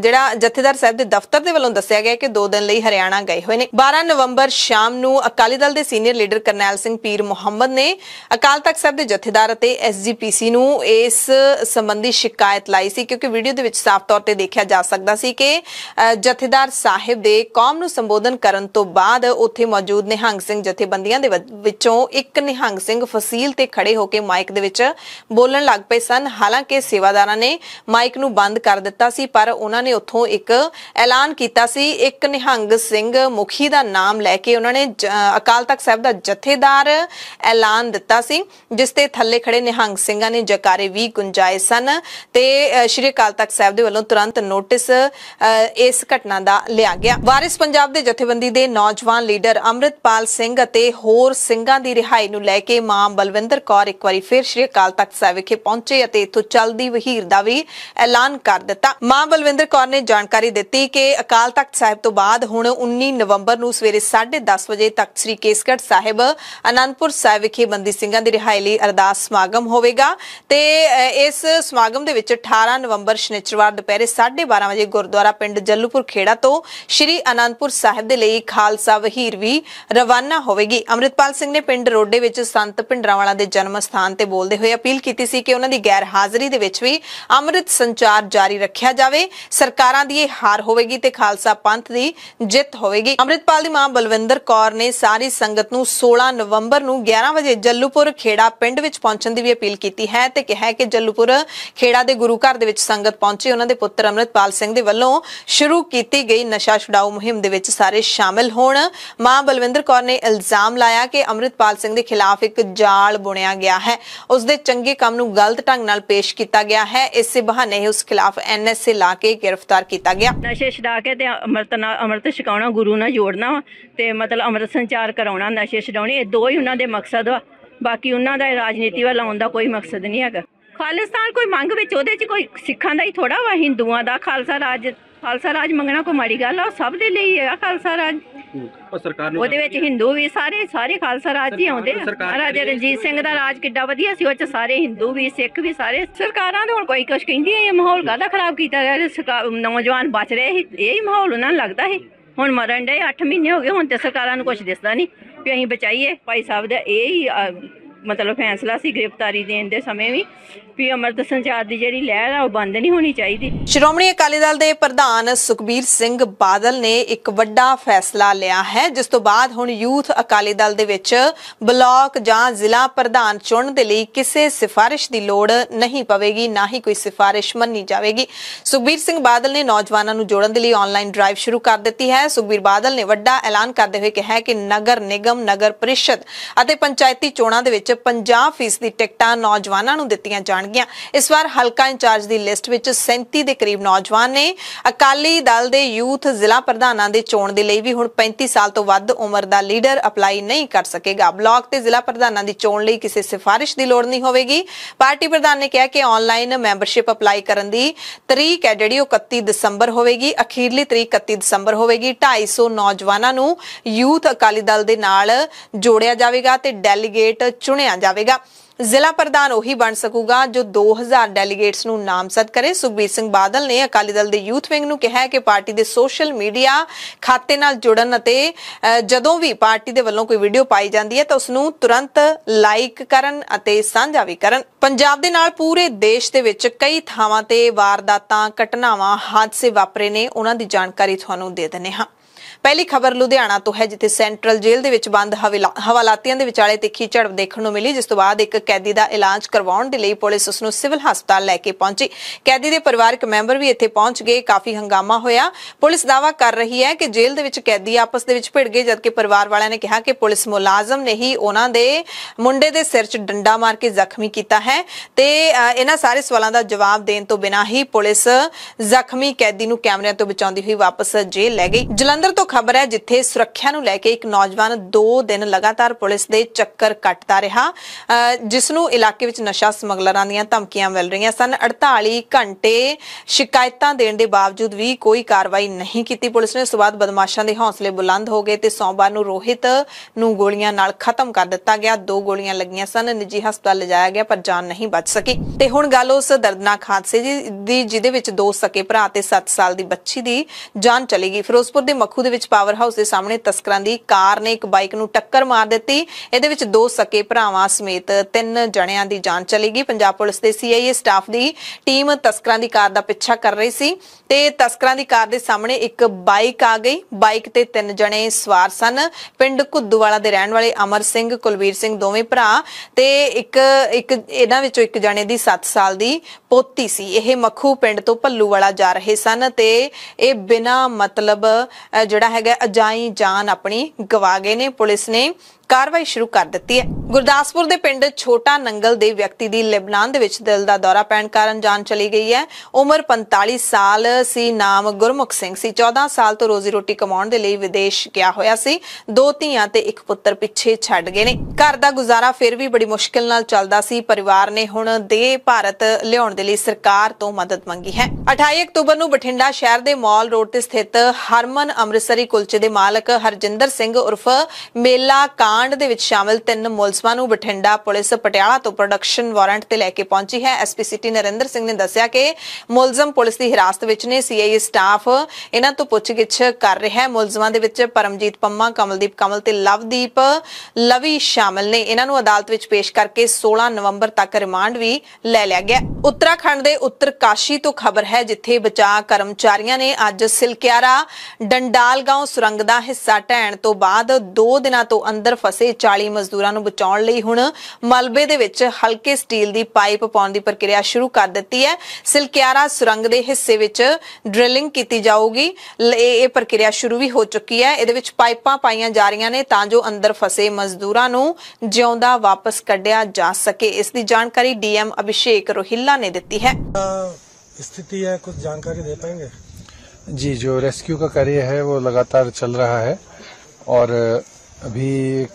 ਜਿਹੜਾ ਜਥੇਦਾਰ ਸਾਹਿਬ ਦੇ ਦਫ਼ਤਰ ਦੇ ਵੱਲੋਂ ਦੱਸਿਆ ਗਿਆ ਕਿ 2 ਦਿਨ ਲਈ ਹਰਿਆਣਾ ਗਏ ਹੋਏ ਨੇ 12 ਨਵੰਬਰ ਸ਼ਾਮ ਨੂੰ ਅਕਾਲੀ ਦਲ ਦੇ ਸੀਨੀਅਰ ਲੀਡਰ ਕਰਨੈਲ ਸਿੰਘ ਪੀਰ ਮੁਹੰਮਦ ਨੇ ਅਕਾਲ ਤਖਤ ਸਾਹਿਬ ਦੇ ਜਥੇਦਾਰ ਅਤੇ ਐਸਜੀਪੀਸੀ ਨੂੰ ਇਸ ਸੰਬੰਧੀ ਸ਼ਿਕਾਇਤ ਲਾਈ ਸੀ ਕਿਉਂਕਿ ਵੀਡੀਓ ਦੇ ਵਿੱਚ ਸਾਫ਼ ਤੌਰ ਤੇ ਦੇਖਿਆ ਜਾ ਸਕਦਾ ਸੀ ਕਿ ਜਥੇਦਾਰ ਸਾਹਿਬ ਦੇ ਕੌਮ ਨੂੰ ਸੰਬੋਧਨ ਕਰਨ ਤੋਂ ਬਾਅਦ ਉੱਥੇ ਮੌਜੂਦ ਨਿਹੰਗ ਸਿੰਘ ਜਥੇਬੰਦੀਆਂ ਦੇ ਵਿੱਚੋਂ ਇੱਕ ਨਿਹੰਗ ਸਿੰਘ ਫਸੀਲ ਤੇ ਖੜੇ ਹੋ ਕੇ ਮਾਈਕ ਦੇ ਵਿੱਚ ਬੋਲਣ ਲੱਗ ਪਏ ਸਨ ਹਾਲਾਂਕਿ ਸੇਵਾਦਾਰਾਂ ਨੇ ਮਾਈਕ ਨੂੰ ਬੰਦ ਕਰ ਦਿੱਤਾ ਸੀ ਪਰ ਉਹਨਾਂ ਨੇ ਉੱਥੋਂ ਇੱਕ ਐਲਾਨ ਕੀਤਾ ਸੀ ਇੱਕ ਨਿਹੰਗ ਸਿੰਘ ਮੁਖੀ ਦਾ ਨਾਮ ਲੈ ਕੇ ਉਹਨਾਂ ਨੇ ਅਕਾਲ ਤਖਤ ਸਾਹਿਬ ਦਾ ਜਥੇਦਾਰ ਐਲਾਨ ਦਿੱਤਾ ਸੀ ਜਿਸ ਤੇ ਥੱਲੇ ਖੜੇ ਨਿਹੰਗ ਸਿੰਘਾਂ ਨੇ ਜਕਾਰੇ ਵੀ ਗੁੰਜਾਏ ਸਨ ਤੇ ਸ਼੍ਰੀ ਅਕਾਲ ਤਖਤ ਸਾਹਿਬ ਦੇ ਵੱਲੋਂ ਤੁਰੰਤ ਨੋਟਿਸ ਇਸ ਘਟਨਾ ਦਾ ਲਿਆ ਗਿਆ ਵਾਰਿਸ ਪੰਜਾਬ ਦੇ ਜਥੇਬੰਦੀ ਦੇ ਨੌਜਵਾਨ ਲੀਡਰ ਲੀਡਰ ਅਮਰਿਤਪਾਲ ਸਿੰਘ ਅਤੇ ਹੋਰ ਸਿੰਘਾਂ ਦੀ ਰਿਹਾਈ ਨੂੰ ਲੈ ਕੇ ਮਾਂ ਬਲਵਿੰਦਰ ਕੌਰ ਇੱਕ ਵਾਰੀ ਫਿਰ ਸ਼੍ਰੀ ਅਕਾਲ ਤਖਤ ਸਾਹਿਬ ਵਿਖੇ ਪਹੁੰਚੇ ਅਤੇ ਇਥੋਂ ਚੱਲਦੀ ਵਹੀਰ ਦਾ ਵੀ ਐਲਾਨ ਕਰ ਦਿੱਤਾ ਮਾਂ ਬਲਵਿੰਦਰ ਕੌਰ ਨੇ ਜਾਣਕਾਰੀ ਦਿੱਤੀ ਕਿ ਅਕਾਲ ਤਖਤ ਸਾਹਿਬ ਤੋਂ ਬਾਅਦ ਹੁਣ 19 ਨਵੰਬਰ ਨੂੰ ਸਵੇਰੇ 10:30 ਵਜੇ ਤਖਤ ਸ੍ਰੀ ਕੇਸਗੜ੍ਹ ਸਾਹਿਬ ਅਨੰਦਪੁਰ ਸਾਹਿਬ ਵਿਖੇ ਬੰਦੀ ਸਿੰਘਾਂ ਦੀ ਰਿਹਾਈ ਲਈ ਅਰਦਾਸ ਸਮਾਗਮ ਹੋਵੇਗਾ ਤੇ ਇਸ ਸਮਾਗਮ ਦੇ ਵਿੱਚ 18 ਨਵੰਬਰ ਸ਼ਨੀਚਰਵਾਰ ਦੁਪਹਿਰੇ 12:30 ਵਜੇ ਗੁਰਦੁਆਰਾ ਪਿੰਡ ਜੱਲੂਪੁਰ ਖੇੜਾ ਤੋਂ ਸ੍ਰੀ ਅਨੰਦਪੁਰ ਸਾਹਿਬ ਦੇ ਲਈ ਖਾਲਸਾ ਵਹੀਰ ਫੇਰ ਵੀ ਰਵਾਨਾ ਹੋਵੇਗੀ ਅਮਰਿਤਪਾਲ ਸਿੰਘ ਨੇ ਪਿੰਡ ਰੋਡੇ ਵਿੱਚ ਸੰਤ ਪਿੰਡਰਾਵਾਲਾ ਦੇ ਜਨਮ ਸਥਾਨ ਤੇ ਬੋਲਦੇ ਹੋਏ ਅਪੀਲ ਕੀਤੀ ਸੀ ਕਿ ਉਹਨਾਂ ਦੀ ਗੈਰ ਹਾਜ਼ਰੀ ਦੇ ਵਿੱਚ ਵੀ ਅੰਮ੍ਰਿਤ ਸੰਚਾਰ ਜਾਰੀ ਰੱਖਿਆ ਜਾਵੇ ਸਰਕਾਰਾਂ ਦੀ ਇਹ ਹਾਰ ਹੋਵੇਗੀ ਤੇ ਖਾਲਸਾ ਪੰਥ ਦੀ ਜਿੱਤ ਹੋਵੇਗੀ ਅਮਰਿਤਪਾਲ ਦੀ ਮਾਂ ਬਲਵਿੰਦਰ ਕੌਰ ਨੇ ਸਾਰੀ ਸੰਗਤ ਨੂੰ 16 ਨਵੰਬਰ ਨੂੰ 11 ਵਜੇ ਜੱਲੂਪੁਰ ਖੇੜਾ ਪਿੰਡ ਵਿੱਚ ਪਹੁੰਚਣ ਦੀ ਵੀ ਅਪੀਲ ਕੀਤੀ ਹੈ ਤੇ ਕਿਹਾ ਕਿ ਜੱਲੂਪੁਰ ਖੇੜਾ ਦੇ ਗੁਰੂ ਘਰ ਦੇ ਵਿੱਚ ਸੰਗਤ ਪਹੁੰਚੀ ਉਹਨਾਂ ਦੇ ਪੁੱਤਰ ਅਮਰਿਤਪਾਲ ਸਿੰਘ ਦੇ ਵੱਲੋਂ ਸ਼ੁਰੂ ਕੀਤੀ ਗਈ ਨਸ਼ਾ ਛੁਡਾਓ ਮੁਹਿੰਮ ਦੇ ਵਿੱਚ ਸਾਰੇ ਸ਼ਾਮਿਲ ਹੋਣ ਮਾਂ ਬਲਵਿੰਦਰ ਕੌਰ ਨੇ ਇਲਜ਼ਾਮ ਲਾਇਆ ਕਿ ਅਮਰਿਤਪਾਲ ਸਿੰਘ ਦੇ ਖਿਲਾਫ ਇੱਕ ਜਾਲ ਬੁਣਿਆ ਗਿਆ ਹੈ ਉਸ ਦੇ ਚੰਗੇ ਕੰਮ ਨੂੰ ਗਲਤ ਢੰਗ ਨਾਲ ਪੇਸ਼ ਕੀਤਾ ਗਿਆ ਹੈ ਇਸੇ ਬਹਾਨੇ ਉਸ ਖਿਲਾਫ ਐਨਐਸਏ ਲਾ ਕੇ ਗ੍ਰਿਫਤਾਰ ਕੀਤਾ ਗਿਆ ਨਸ਼ੇ ਛਡਾ ਕੇ ਤੇ ਅਮਰਤ ਨਾਲ ਅਮਰਤ ਛਕਾਉਣਾ ਗੁਰੂ ਨਾਲ ਜੋੜਨਾ ਤੇ ਮਤਲਬ ਅਮਰਤ ਸੰਚਾਰ ਕਰਾਉਣਾ ਨਸ਼ੇ ਛਡਾਉਣੀ ਇਹ ਦੋ ਹੀ ਉਹਨਾਂ ਦੇ ਮਕਸਦ ਵਾ ਬਾਕੀ ਉਹਨਾਂ ਦਾ ਰਾਜਨੀਤੀ ਵੱਲ ਆਉਣ ਦਾ ਕੋਈ ਮਕਸਦ ਨਹੀਂ ਹੈਗਾ ਖਾਲਿਸਤਾਨ ਕੋਈ ਮੰਗ ਵਿੱਚ ਉਹਦੇ 'ਚ ਕੋਈ ਸਿੱਖਾਂ ਦਾ ਹੀ ਥੋੜਾ ਵਾ ਹਿੰਦੂਆਂ ਦਾ ਖਾਲਸਾ ਰਾਜ ਖਾਲਸਾ ਰਾਜ ਮੰਗਣਾ ਕੋਈ ਮਾੜੀ ਗੱਲ ਆ ਸਭ ਦੇ ਲਈ ਹੈ ਖਾਲਸਾ ਰਾਜ ਉਹ ਸਰਕਾਰ ਨੇ ਉਹਦੇ ਵਿੱਚ ਹਿੰਦੂ ਵੀ ਸਾਰੇ ਸਾਰੇ ਖਾਲਸਾ ਰਾਜ ਹੀ ਆਉਂਦੇ ਆ। ਰਾਜਾ ਰਣਜੀਤ ਸਿੰਘ ਦਾ ਰਾਜ ਕਿੱਡਾ ਵਧੀਆ ਸੀ ਉਹ ਚ ਸਾਰੇ ਹਿੰਦੂ ਵੀ ਸਿੱਖ ਵੀ ਸਾਰੇ ਸਰਕਾਰਾਂ ਨੇ ਹੁਣ ਕੋਈ ਕੁਝ ਕਹਿੰਦੀ ਹੈ ਇਹ ਮਾਹੌਲ ਕਾਹਦਾ ਖਰਾਬ ਕੀਤਾ ਗਿਆ ਨੌਜਵਾਨ ਬਚ ਰਹੇ ਸੀ ਇਹ ਹੀ ਮਾਹੌਲ ਉਹਨਾਂ ਨੂੰ ਲੱਗਦਾ ਸੀ ਹੁਣ ਮਰਨ ਦੇ 8 ਮਹੀਨੇ ਹੋ ਗਏ ਹੁਣ ਤੇ ਸਰਕਾਰਾਂ ਨੂੰ ਕੁਝ ਦਿਸਦਾ ਨਹੀਂ ਵੀ ਅਸੀਂ ਬਚਾਈਏ ਭਾਈ ਸਾਹਿਬ ਦਾ ਇਹ ਹੀ ਮਤਲਬ ਫੈਸਲਾ ਸੀ ਗ੍ਰਿਫਤਾਰੀ ਦੇਣ ਦੇ ਸਮੇਂ ਵੀ ਵੀ ਅਮਰਤ ਸੰਚਾਰ ਦੀ ਜਿਹੜੀ ਲਹਿਰ ਆ ਉਹ ਬੰਦ ਨਹੀਂ ਹੋਣੀ ਚਾਹੀਦੀ ਸ਼੍ਰੋਮਣੀ ਅਕਾਲੀ ਦਲ ਦੇ ਪ੍ਰਧਾਨ ਸੁਖਬੀਰ ਸਿੰਘ ਬਾਦਲ ਨੇ ਇੱਕ ਵੱਡਾ ਫੈਸਲਾ ਲਿਆ ਹੈ ਜਿਸ ਤੋਂ ਬਾਅਦ ਹੁਣ ਯੂਥ ਅਕਾਲੀ ਦਲ ਦੇ ਵਿੱਚ ਬਲਾਕ ਜਾਂ ਜ਼ਿਲ੍ਹਾ ਪ੍ਰਧਾਨ ਚੁਣਨ ਦੇ ਲਈ ਕਿਸੇ ਸਿਫਾਰਿਸ਼ ਦੀ ਲੋੜ ਨਹੀਂ ਪਵੇਗੀ ਨਾ ਹੀ ਕੋਈ ਸਿਫਾਰਿਸ਼ ਮੰਨੀ ਜਾਵੇਗੀ ਸੁਖਬੀਰ ਸਿੰਘ ਬਾਦਲ ਨੇ ਨੌਜਵਾਨਾਂ ਨੂੰ ਜੋੜਨ ਦੇ ਲਈ ਆਨਲਾਈਨ ਡਰਾਈਵ ਸ਼ੁਰੂ ਕਰ ਦਿੱਤੀ ਹੈ ਸੁਖਬੀਰ ਬਾਦਲ ਨੇ ਵੱਡਾ ਐਲਾਨ ਕਰਦੇ ਹੋਏ ਕਿਹਾ ਕਿ ਨਗਰ ਨਿਗਮ ਨਗਰ ਪਰਿਸ਼ਦ ਅਤੇ ਪੰਚਾਇਤੀ ਚੋਣਾਂ ਦੇ ਵਿੱਚ 50% ਦੀ ਟਿਕਟਾਂ ਨੌਜਵਾਨਾਂ ਨੂੰ ਦਿੱਤੀਆਂ ਜਾਣਗੀਆਂ ਇਸ ਵਾਰ ਹਲਕਾ ਇੰਚਾਰਜ ਦੀ ਲਿਸਟ ਵਿੱਚ 37 ਦੇ ਕਰੀਬ ਨੌਜਵਾਨ ਨੇ ਅਕਾਲੀ ਦਲ ਦੇ ਯੂਥ ਜ਼ਿਲ੍ਹਾ ਪ੍ਰਧਾਨਾਂ ਦੇ ਚੋਣ ਦੇ ਲਈ ਵੀ ਹੁਣ 35 ਸਾਲ ਤੋਂ ਵੱਧ ਉਮਰ ਦਾ ਲੀਡਰ ਅਪਲਾਈ ਨਹੀਂ ਕਰ ਸਕੇਗਾ ਬਲਾਕ ਤੇ ਜ਼ਿਲ੍ਹਾ ਪ੍ਰਧਾਨਾਂ ਦੀ ਚੋਣ ਲਈ ਕਿਸੇ ਸਿਫਾਰਿਸ਼ ਦੀ ਲੋੜ ਨਹੀਂ ਹੋਵੇਗੀ ਪਾਰਟੀ ਪ੍ਰਧਾਨ ਨੇ ਕਿਹਾ ਕਿ ਆਨਲਾਈਨ ਮੈਂਬਰਸ਼ਿਪ ਅਪਲਾਈ ਕਰਨ ਦੀ ਤਰੀਕ ਹੈ ਜਿਹੜੀ 31 ਦਸੰਬਰ ਹੋਵੇਗੀ ਅਖੀਰਲੀ ਤਰੀਕ 31 ਦਸੰਬਰ ਹੋਵੇਗੀ 250 ਨੌਜਵਾਨਾਂ ਨੂੰ ਯੂਥ ਅਕਾਲੀ ਦਲ ਦੇ ਨਾਲ ਜੋੜਿਆ ਜਾਵੇਗਾ ਤੇ ਡੈਲੀਗੇਟ ਚੁਣੇ ਚੁਣਿਆ ਜਾਵੇਗਾ ਜ਼ਿਲ੍ਹਾ ਪ੍ਰਧਾਨ ਉਹੀ ਬਣ ਸਕੂਗਾ ਜੋ 2000 ਡੈਲੀਗੇਟਸ ਨੂੰ ਨਾਮਜ਼ਦ ਕਰੇ ਸੁਖਬੀਰ ਸਿੰਘ ਬਾਦਲ ਨੇ ਅਕਾਲੀ ਦਲ ਦੇ ਯੂਥ ਵਿੰਗ ਨੂੰ ਕਿਹਾ ਕਿ ਪਾਰਟੀ ਦੇ ਸੋਸ਼ਲ ਮੀਡੀਆ ਖਾਤੇ ਨਾਲ ਜੁੜਨ ਅਤੇ ਜਦੋਂ ਵੀ ਪਾਰਟੀ ਦੇ ਵੱਲੋਂ ਕੋਈ ਵੀਡੀਓ ਪਾਈ ਜਾਂਦੀ ਹੈ ਤਾਂ ਉਸ ਨੂੰ ਤੁਰੰਤ ਲਾਈਕ ਕਰਨ ਅਤੇ ਸਾਂਝਾ ਵੀ ਕਰਨ ਪੰਜਾਬ ਦੇ ਨਾਲ ਪੂਰੇ ਦੇਸ਼ ਦੇ ਵਿੱਚ ਕਈ ਥਾਵਾਂ ਤੇ ਵਾਰਦਾਤਾਂ ਘਟਨਾਵਾਂ ਹਾਦਸੇ ਵਾਪਰੇ ਨੇ ਉਹਨਾਂ ਦੀ ਜਾਣਕਾਰੀ ਤੁਹਾਨੂੰ ਦੇ ਦਿੰਨੇ ਹਾਂ ਪਹਿਲੀ ਖਬਰ ਲੁਧਿਆਣਾ ਤੋਂ ਹੈ ਜਿੱਥੇ ਸੈਂਟਰਲ ਜੇਲ੍ਹ ਦੇ ਵਿੱਚ ਬੰਦ ਹਵਾਲਾਤੀਆਂ ਦੇ ਵਿਚਾਲੇ ਤਿੱਖੀ ਝੜਪ ਦੇਖਣ ਨੂੰ ਮਿਲੀ ਜਿਸ ਤੋਂ ਬਾਅਦ ਇੱਕ ਕੈਦੀ ਦਾ ਇਲਾਜ ਕਰਵਾਉਣ ਦੇ ਲਈ ਪੁਲਿਸ ਉਸ ਨੂੰ ਸਿਵਲ ਹਸਪਤਾਲ ਲੈ ਕੇ ਪਹੁੰਚੀ ਕੈਦੀ ਦੇ ਪਰਿਵਾਰਕ ਮੈਂਬਰ ਵੀ ਇੱਥੇ ਪਹੁੰਚ ਗਏ ਕਾਫੀ ਹੰਗਾਮਾ ਹੋਇਆ ਪੁਲਿਸ ਦਾਵਾ ਕਰ ਰਹੀ ਹੈ ਕਿ ਜੇਲ੍ਹ ਦੇ ਵਿੱਚ ਕੈਦੀ ਆਪਸ ਦੇ ਵਿੱਚ ਭਿੜ ਗਏ ਜਦਕਿ ਪਰਿਵਾਰ ਵਾਲਿਆਂ ਨੇ ਕਿਹਾ ਕਿ ਪੁਲਿਸ ਮੁਲਾਜ਼ਮ ਨੇ ਹੀ ਉਹਨਾਂ ਦੇ ਮੁੰਡੇ ਦੇ ਸਿਰ 'ਚ ਡੰਡਾ ਮਾਰ ਕੇ ਜ਼ਖਮੀ ਕੀਤਾ ਹੈ ਤੇ ਇਹਨਾਂ ਸਾਰੇ ਸਵਾਲਾਂ ਦਾ ਜਵਾਬ ਦੇਣ ਤੋਂ ਬਿਨਾਂ ਹੀ ਪੁਲਿਸ ਜ਼ਖਮੀ ਕੈਦੀ ਨੂੰ ਕੈਮਰਿਆਂ ਤੋਂ ਬਚਾਉਂਦੀ ਹੋਈ ਵਾਪਸ ਜੇਲ੍ਹ ਲੈ ਗਈ ਜਲੰਧਰ ਤੋਂ ਖਬਰ ਹੈ ਜਿੱਥੇ ਸੁਰੱਖਿਆ ਨੂੰ ਲੈ ਕੇ ਇੱਕ ਨੌਜਵਾਨ 2 ਦਿਨ ਲਗਾਤਾਰ ਪੁਲਿਸ ਦੇ ਚੱਕਰ ਕੱਟਦਾ ਰਿਹਾ ਜਿਸ ਨੂੰ ਇਲਾਕੇ ਵਿੱਚ ਨਸ਼ਾ ਸਮਗਲਰਾਂ ਦੀਆਂ ਧਮਕੀਆਂ ਮਿਲ ਰਹੀਆਂ ਸਨ 48 ਘੰਟੇ ਸ਼ਿਕਾਇਤਾਂ ਦੇਣ ਦੇ ਬਾਵਜੂਦ ਵੀ ਕੋਈ ਕਾਰਵਾਈ ਨਹੀਂ ਕੀਤੀ ਪੁਲਿਸ ਨੇ ਉਸ ਬਾਅਦ ਬਦਮਾਸ਼ਾਂ ਦੇ ਹੌਸਲੇ ਬੁਲੰਦ ਹੋ ਗਏ ਤੇ ਸੋਮਵਾਰ ਨੂੰ ਰੋਹਿਤ ਨੂੰ ਗੋਲੀਆਂ ਨਾਲ ਖਤਮ ਕਰ ਦਿੱਤਾ ਗਿਆ ਦੋ ਗੋਲੀਆਂ ਲੱਗੀਆਂ ਸਨ ਨਿੱਜੀ ਹਸਪਤਾਲ ਲਿਜਾਇਆ ਗਿਆ ਪਰ ਜਾਨ ਨਹੀਂ ਬਚ ਸਕੀ ਤੇ ਹੁਣ ਗੱਲ ਉਸ ਦਰਦਨਾਕ ਹਾਦਸੇ ਦੀ ਜਿਹਦੇ ਵਿੱਚ ਦੋ ਸਕੇ ਭਰਾ ਤੇ 7 ਸਾਲ ਦੀ ਬੱਚੀ ਦੀ ਜਾਨ ਚਲੀ ਗਈ ਫਿਰੋਜ਼ਪੁਰ ਦੇ ਮੱਖੂ ਦੇ ਵਿੱਚ ਵਿੱਚ ਪਾਵਰ ਹਾਊਸ ਦੇ ਸਾਹਮਣੇ ਤਸਕਰਾਂ ਦੀ ਕਾਰ ਨੇ ਇੱਕ ਬਾਈਕ ਨੂੰ ਟੱਕਰ ਮਾਰ ਦਿੱਤੀ ਇਹਦੇ ਵਿੱਚ ਦੋ ਸਕੇ ਭਰਾਵਾਂ ਸਮੇਤ ਤਿੰਨ ਜਣਿਆਂ ਦੀ ਜਾਨ ਚਲੀ ਗਈ ਪੰਜਾਬ ਪੁਲਿਸ ਦੇ ਸੀਆਈਏ ਸਟਾਫ ਦੀ ਟੀਮ ਤਸਕਰਾਂ ਦੀ ਕਾਰ ਦਾ ਪਿੱਛਾ ਕਰ ਰਹੀ ਸੀ ਤੇ ਤਸਕਰਾਂ ਦੀ ਕਾਰ ਦੇ ਸਾਹਮਣੇ ਇੱਕ ਬਾਈਕ ਆ ਗਈ ਬਾਈਕ ਤੇ ਤਿੰਨ ਜਣੇ ਸਵਾਰ ਸਨ ਪਿੰਡ ਕੁੱਦੂਵਾਲਾ ਦੇ ਰਹਿਣ ਵਾਲੇ ਅਮਰ ਸਿੰਘ ਕੁਲਵੀਰ ਸਿੰਘ ਦੋਵੇਂ ਭਰਾ ਤੇ ਇੱਕ ਇੱਕ ਇਹਨਾਂ ਵਿੱਚੋਂ ਇੱਕ ਜਣੇ ਦੀ 7 ਸਾਲ ਦੀ ਪੋਤੀ ਸੀ ਇਹ ਮੱਖੂ ਪਿੰਡ ਤੋਂ ਭੱਲੂਵਾਲਾ ਜਾ ਰਹੇ ਸਨ ਤੇ ਇਹ ਬਿਨਾ ਮਤਲਬ ਜਿਹੜਾ ਹੈਗਾ ਅਜਾਈ ਜਾਨ ਆਪਣੀ ਗਵਾ ਗਏ ਨੇ ਪੁਲਿਸ ਨੇ ਕਾਰਵਾਈ ਸ਼ੁਰੂ ਕਰ ਦਿੱਤੀ ਹੈ ਗੁਰਦਾਸਪੁਰ ਦੇ ਪਿੰਡ ਛੋਟਾ ਨੰਗਲ ਦੇ ਵਿਅਕਤੀ ਦੀ ਲਿਬਨਾਨ ਦੇ ਵਿੱਚ ਦਿਲ ਦਾ ਦੌਰਾ ਪੈਣ ਕਾਰਨ ਜਾਨ ਚਲੀ ਗਈ ਹੈ ਉਮਰ 45 ਸਾਲ ਸੀ ਨਾਮ ਗੁਰਮੁਖ ਸਿੰਘ ਸੀ 14 ਸਾਲ ਤੋਂ ਰੋਜ਼ੀ ਰੋਟੀ ਕਮਾਉਣ ਦੇ ਲਈ ਵਿਦੇਸ਼ ਗਿਆ ਹੋਇਆ ਸੀ ਦੋ ਧੀਆਂ ਤੇ ਇੱਕ ਪੁੱਤਰ ਪਿੱਛੇ ਛੱਡ ਗਏ ਨੇ ਘਰ ਦਾ ਗੁਜ਼ਾਰਾ ਫਿਰ ਵੀ ਬੜੀ ਮੁਸ਼ਕਿਲ ਨਾਲ ਚੱਲਦਾ ਸੀ ਪਰਿਵਾਰ ਨੇ ਹੁਣ ਦੇ ਭਾਰਤ ਲਿਆਉਣ ਦੇ ਲਈ ਸਰਕਾਰ ਤੋਂ ਮਦਦ ਮੰਗੀ ਹੈ 28 ਅਕਤੂਬਰ ਨੂੰ ਬਠਿੰਡਾ ਸ਼ਹਿਰ ਦੇ ਮਾਲ ਰੋਡ ਤੇ ਸਥਿਤ ਹਰਮਨ ਅੰਮ੍ਰਿਤਸਰੀ ਕੁਲਚੇ ਦੇ ਮਾਲਕ ਹਰਜਿੰਦਰ ਸਿੰਘ ਉਰਫ ਮੇਲਾ ਕਾਂਡ ਦੇ ਵਿੱਚ ਸ਼ਾਮਲ ਤਿੰਨ ਮੁਲਜ਼ਮਾਂ ਨੂੰ ਬਠਿੰਡਾ ਪੁਲਿਸ ਪਟਿਆਲਾ ਤੋਂ ਪ੍ਰੋਡਕਸ਼ਨ ਵਾਰੰਟ ਤੇ ਲੈ ਕੇ ਪਹੁੰਚੀ ਹੈ ਐਸਪੀ ਸਿਟੀ ਨਰਿੰਦਰ ਸਿੰਘ ਨੇ ਦੱਸਿਆ ਕਿ ਮੁਲਜ਼ਮ ਪੁਲਿਸ ਦੀ ਹਿਰਾਸਤ ਵਿੱਚ ਨੇ ਸੀਆਈਏ ਸਟਾਫ ਇਹਨਾਂ ਤੋਂ ਪੁੱਛਗਿੱਛ ਕਰ ਰਿਹਾ ਹੈ ਮੁਲਜ਼ਮਾਂ ਦੇ ਵਿੱਚ ਪਰਮਜੀਤ ਪੰਮਾ ਕਮਲਦੀਪ ਕਮਲ ਤੇ ਲਵਦੀਪ ਲਵੀ ਸ਼ਾਮਲ ਨੇ ਇਹਨਾਂ ਨੂੰ ਅਦਾਲਤ ਵਿੱਚ ਪੇਸ਼ ਕਰਕੇ 16 ਨਵੰਬਰ ਤੱਕ ਰਿਮਾਂਡ ਵੀ ਲੈ ਲਿਆ ਗਿਆ ਉੱਤਰਾਖੰਡ ਦੇ ਉੱਤਰਕਾਸ਼ੀ ਤੋਂ ਖਬਰ ਹੈ ਜਿੱਥੇ ਬਚਾਅ ਕਰਮਚਾਰੀਆਂ ਨੇ ਅੱਜ ਸਿਲਕਿਆਰਾ ਡੰਡਾਲ ਗਾਉਂ ਸੁਰੰਗ ਦਾ ਹਿੱਸਾ ਢਹਿਣ ਤੋਂ ਬਾਅਦ 2 ਦਿਨਾਂ ਤੋਂ ਅੰਦਰ ਫਸੇ 40 ਮਜ਼ਦੂਰਾਂ ਨੂੰ ਬਚਾਉਣ ਲਈ ਹੁਣ ਮਲਬੇ ਦੇ ਵਿੱਚ ਹਲਕੇ ਸਟੀਲ ਦੀ ਪਾਈਪ ਪਾਉਣ ਦੀ ਪ੍ਰਕਿਰਿਆ ਸ਼ੁਰੂ ਕਰ ਦਿੱਤੀ ਹੈ ਸਿਲਕਿਆਰਾ ਸੁਰੰਗ ਦੇ ਹਿੱਸੇ ਵਿੱਚ ਡ੍ਰਿਲਿੰਗ ਕੀਤੀ ਜਾਊਗੀ ਇਹ ਪ੍ਰਕਿਰਿਆ ਸ਼ੁਰੂ ਵੀ ਹੋ ਚੁੱਕੀ ਹੈ ਇਹਦੇ ਵਿੱਚ ਪਾਈਪਾਂ ਪਾਈਆਂ ਜਾ ਰਹੀਆਂ ਨੇ ਤਾਂ ਜੋ ਅੰਦਰ ਫਸੇ ਮਜ਼ਦੂਰਾਂ ਨੂੰ ਜਿਉਂਦਾ ਵਾਪਸ ਕੱਢਿਆ ਜਾ ਸਕੇ ਇਸ ਦੀ ਜਾਣਕਾਰੀ ਡੀਐਮ ਅਭਿਸ਼ੇਕ ਰੋਹਿਲਾ ਨੇ ਦਿੱਤੀ ਹੈ स्थिति
है कुछ जानकारी दे पाएंगे जी जो रेस्क्यू का कार्य है वो लगातार चल रहा है और अभी एक